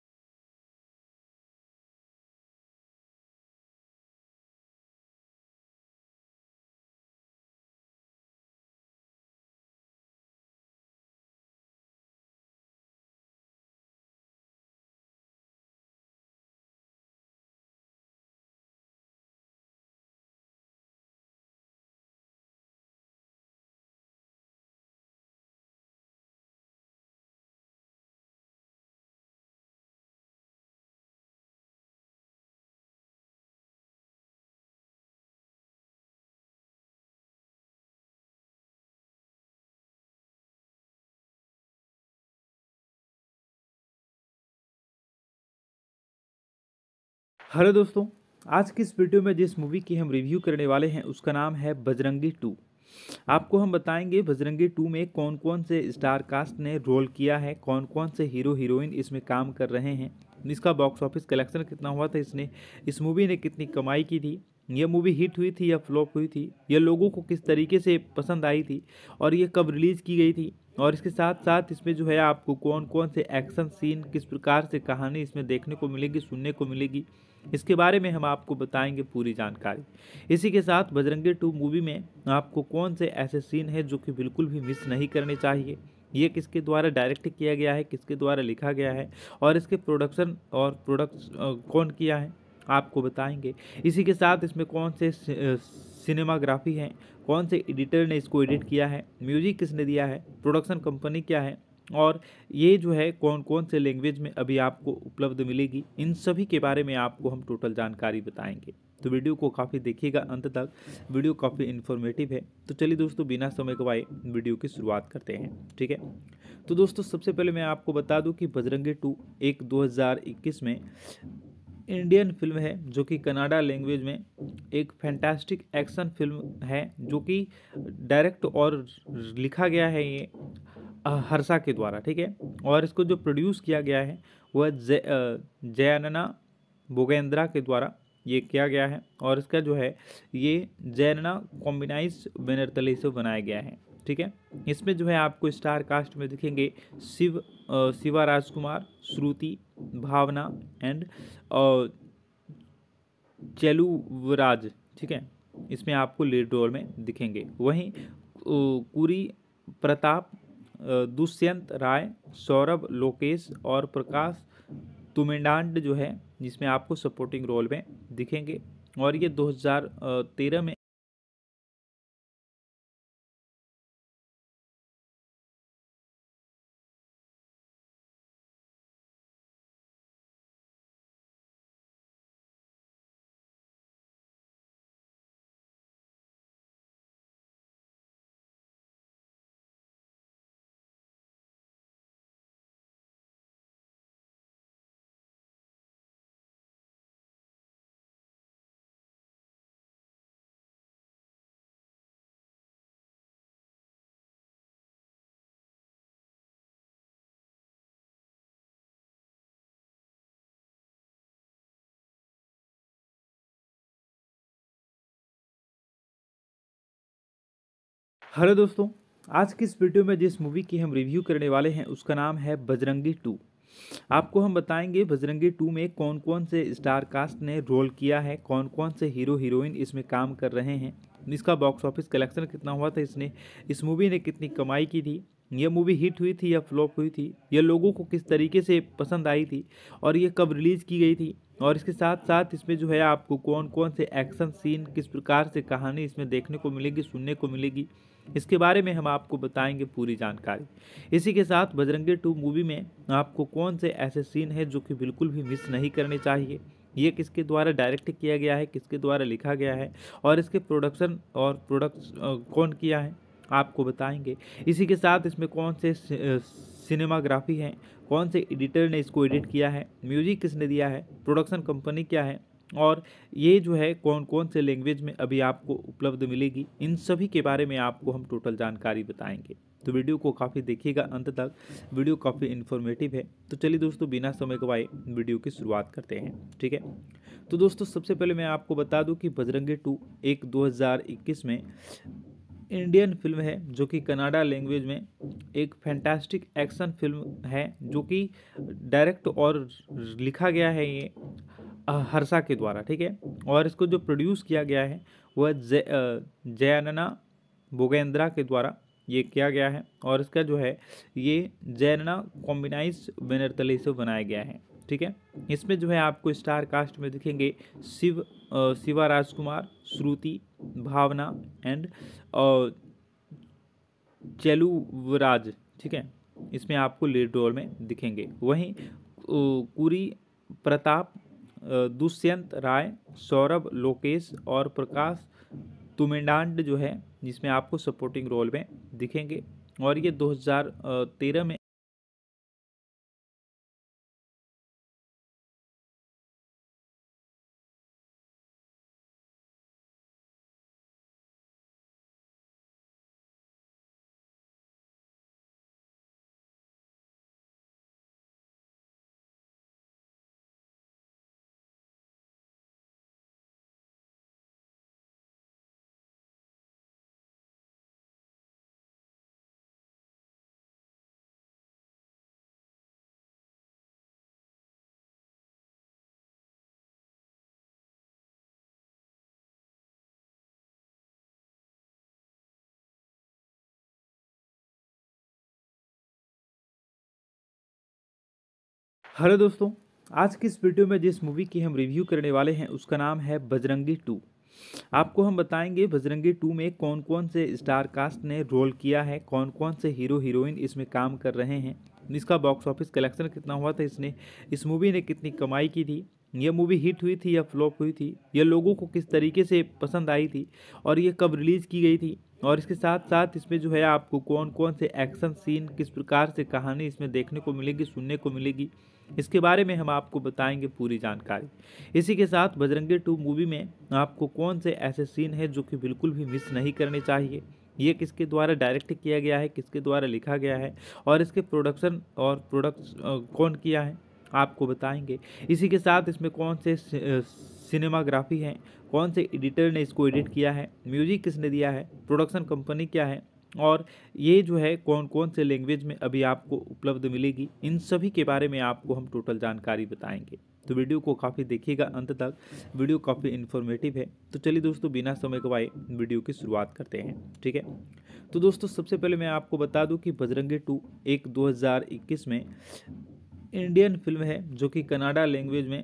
हेलो दोस्तों आज की इस वीडियो में जिस मूवी की हम रिव्यू करने वाले हैं उसका नाम है बजरंगी टू आपको हम बताएंगे बजरंगी टू में कौन कौन से स्टार कास्ट ने रोल किया है कौन कौन से हीरो हीरोइन इसमें काम कर रहे हैं इसका बॉक्स ऑफिस कलेक्शन कितना हुआ था इसने इस मूवी ने कितनी कमाई की थी यह मूवी हिट हुई थी या फ्लॉप हुई थी यह लोगों को किस तरीके से पसंद आई थी और ये कब रिलीज़ की गई थी और इसके साथ साथ इसमें जो है आपको कौन कौन से एक्शन सीन किस प्रकार से कहानी इसमें देखने को मिलेगी सुनने को मिलेगी इसके बारे में हम आपको बताएंगे पूरी जानकारी इसी के साथ बजरंगी टू मूवी में आपको कौन से ऐसे सीन हैं जो कि बिल्कुल भी मिस नहीं करने चाहिए ये किसके द्वारा डायरेक्ट किया गया है किसके द्वारा लिखा गया है और इसके प्रोडक्शन और प्रोडक्ट कौन किया है आपको बताएंगे इसी के साथ इसमें कौन से सिनेमाग्राफी हैं कौन से एडिटर ने इसको एडिट किया है म्यूजिक किसने दिया है प्रोडक्शन कंपनी क्या है और ये जो है कौन कौन से लैंग्वेज में अभी आपको उपलब्ध मिलेगी इन सभी के बारे में आपको हम टोटल जानकारी बताएंगे तो वीडियो को काफ़ी देखिएगा अंत तक वीडियो काफ़ी इन्फॉर्मेटिव है तो चलिए दोस्तों बिना समय गवाए वीडियो की शुरुआत करते हैं ठीक है तो दोस्तों सबसे पहले मैं आपको बता दूं कि बजरंगी टू एक 2021 में इंडियन फिल्म है जो कि कनाडा लैंग्वेज में एक फैंटास्टिक एक्शन फिल्म है जो कि डायरेक्ट और लिखा गया है ये हर्षा के द्वारा ठीक है और इसको जो प्रोड्यूस किया गया है वह जय जयनना बोगेंद्रा के द्वारा ये किया गया है और इसका जो है ये जैनना कॉम्बिनाइज बैनर तले से बनाया गया है ठीक है इसमें जो है आपको स्टार कास्ट में दिखेंगे शिव शिवा राजकुमार श्रुति भावना एंड चेलुवराज ठीक है इसमें आपको लीड रोल में दिखेंगे वहीं कुरी प्रताप दुष्यंत राय सौरभ लोकेश और प्रकाश तुमेंडांड जो है जिसमें आपको सपोर्टिंग रोल में दिखेंगे और ये 2013 में हेलो दोस्तों आज की इस वीडियो में जिस मूवी की हम रिव्यू करने वाले हैं उसका नाम है बजरंगी टू आपको हम बताएंगे बजरंगी टू में कौन कौन से स्टार कास्ट ने रोल किया है कौन कौन से हीरो हीरोइन इसमें काम कर रहे हैं इसका बॉक्स ऑफिस कलेक्शन कितना हुआ था इसने इस मूवी ने कितनी कमाई की थी यह मूवी हिट हुई थी या फ्लॉप हुई थी यह लोगों को किस तरीके से पसंद आई थी और ये कब रिलीज़ की गई थी और इसके साथ साथ इसमें जो है आपको कौन कौन से एक्शन सीन किस प्रकार से कहानी इसमें देखने को मिलेगी सुनने को मिलेगी इसके बारे में हम आपको बताएंगे पूरी जानकारी इसी के साथ बजरंगी टू मूवी में आपको कौन से ऐसे सीन हैं जो कि बिल्कुल भी मिस नहीं करने चाहिए ये किसके द्वारा डायरेक्ट किया गया है किसके द्वारा लिखा गया है और इसके प्रोडक्शन और प्रोडक्ट कौन किया है आपको बताएंगे इसी के साथ इसमें कौन से सिनेमाग्राफी हैं कौन से एडिटर ने इसको एडिट किया है म्यूजिक किसने दिया है प्रोडक्शन कंपनी क्या है और ये जो है कौन कौन से लैंग्वेज में अभी आपको उपलब्ध मिलेगी इन सभी के बारे में आपको हम टोटल जानकारी बताएंगे तो वीडियो को काफ़ी देखिएगा अंत तक वीडियो काफ़ी इन्फॉर्मेटिव है तो चलिए दोस्तों बिना समय गवाए वीडियो की शुरुआत करते हैं ठीक है तो दोस्तों सबसे पहले मैं आपको बता दूं कि बजरंगी टू एक 2021 में इंडियन फिल्म है जो कि कनाडा लैंग्वेज में एक फैंटास्टिक एक्शन फिल्म है जो कि डायरेक्ट और लिखा गया है ये हर्षा के द्वारा ठीक है और इसको जो प्रोड्यूस किया गया है वह जय जयनना बोगेंद्रा के द्वारा ये किया गया है और इसका जो है ये जैनना कॉम्बिनाइज बैनर तले से बनाया गया है ठीक है इसमें जो है आपको स्टार कास्ट में दिखेंगे शिव शिवा राजकुमार श्रुति भावना एंड uh, चेलुवराज ठीक है इसमें आपको लीड रोल में दिखेंगे वहीं uh, कुरी प्रताप uh, दुष्यंत राय सौरभ लोकेश और प्रकाश तुमेंडांड जो है जिसमें आपको सपोर्टिंग रोल में दिखेंगे और ये 2013 में हेलो दोस्तों आज की इस वीडियो में जिस मूवी की हम रिव्यू करने वाले हैं उसका नाम है बजरंगी टू आपको हम बताएंगे बजरंगी टू में कौन कौन से स्टार कास्ट ने रोल किया है कौन कौन से हीरो हीरोइन इसमें काम कर रहे हैं इसका बॉक्स ऑफिस कलेक्शन कितना हुआ था इसने इस मूवी ने कितनी कमाई की थी यह मूवी हिट हुई थी या फ्लॉप हुई थी यह लोगों को किस तरीके से पसंद आई थी और यह कब रिलीज़ की गई थी और इसके साथ साथ इसमें जो है आपको कौन कौन से एक्शन सीन किस प्रकार से कहानी इसमें देखने को मिलेगी सुनने को मिलेगी इसके बारे में हम आपको बताएंगे पूरी जानकारी इसी के साथ बजरंगी टू मूवी में आपको कौन से ऐसे सीन हैं जो कि बिल्कुल भी मिस नहीं करने चाहिए ये किसके द्वारा डायरेक्ट किया गया है किसके द्वारा लिखा गया है और इसके प्रोडक्शन और प्रोडक्ट कौन किया है आपको बताएंगे इसी के साथ इसमें कौन से सिनेमाग्राफी हैं कौन से एडिटर ने इसको एडिट किया है म्यूजिक किसने दिया है प्रोडक्शन कंपनी क्या है और ये जो है कौन कौन से लैंग्वेज में अभी आपको उपलब्ध मिलेगी इन सभी के बारे में आपको हम टोटल जानकारी बताएंगे तो वीडियो को काफ़ी देखिएगा अंत तक वीडियो काफ़ी इन्फॉर्मेटिव है तो चलिए दोस्तों बिना समय गवाए वीडियो की शुरुआत करते हैं ठीक है तो दोस्तों सबसे पहले मैं आपको बता दूं कि बजरंगी टू एक 2021 में इंडियन फिल्म है जो कि कनाडा लैंग्वेज में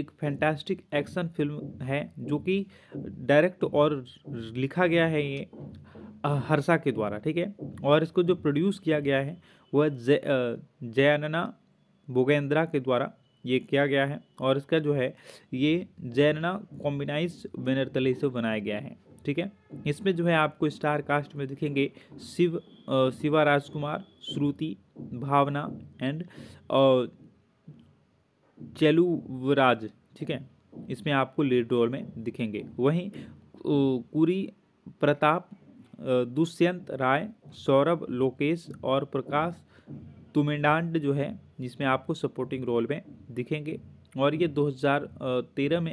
एक फैंटास्टिक एक्शन फिल्म है जो कि डायरेक्ट और लिखा गया है ये हर्षा के द्वारा ठीक है और इसको जो प्रोड्यूस किया गया है वह जय जयनना बोगेंद्रा के द्वारा ये किया गया है और इसका जो है ये जैनना कॉम्बिनाइज बैनर तले से बनाया गया है ठीक है इसमें जो है आपको स्टार कास्ट में दिखेंगे शिव शिवा राजकुमार श्रुति भावना एंड चेलुवराज ठीक है इसमें आपको लीड रोल में दिखेंगे वहीं कुरी प्रताप दुष्यंत राय सौरभ लोकेश और प्रकाश तुमेंडांड जो है जिसमें आपको सपोर्टिंग रोल में दिखेंगे और ये 2013 में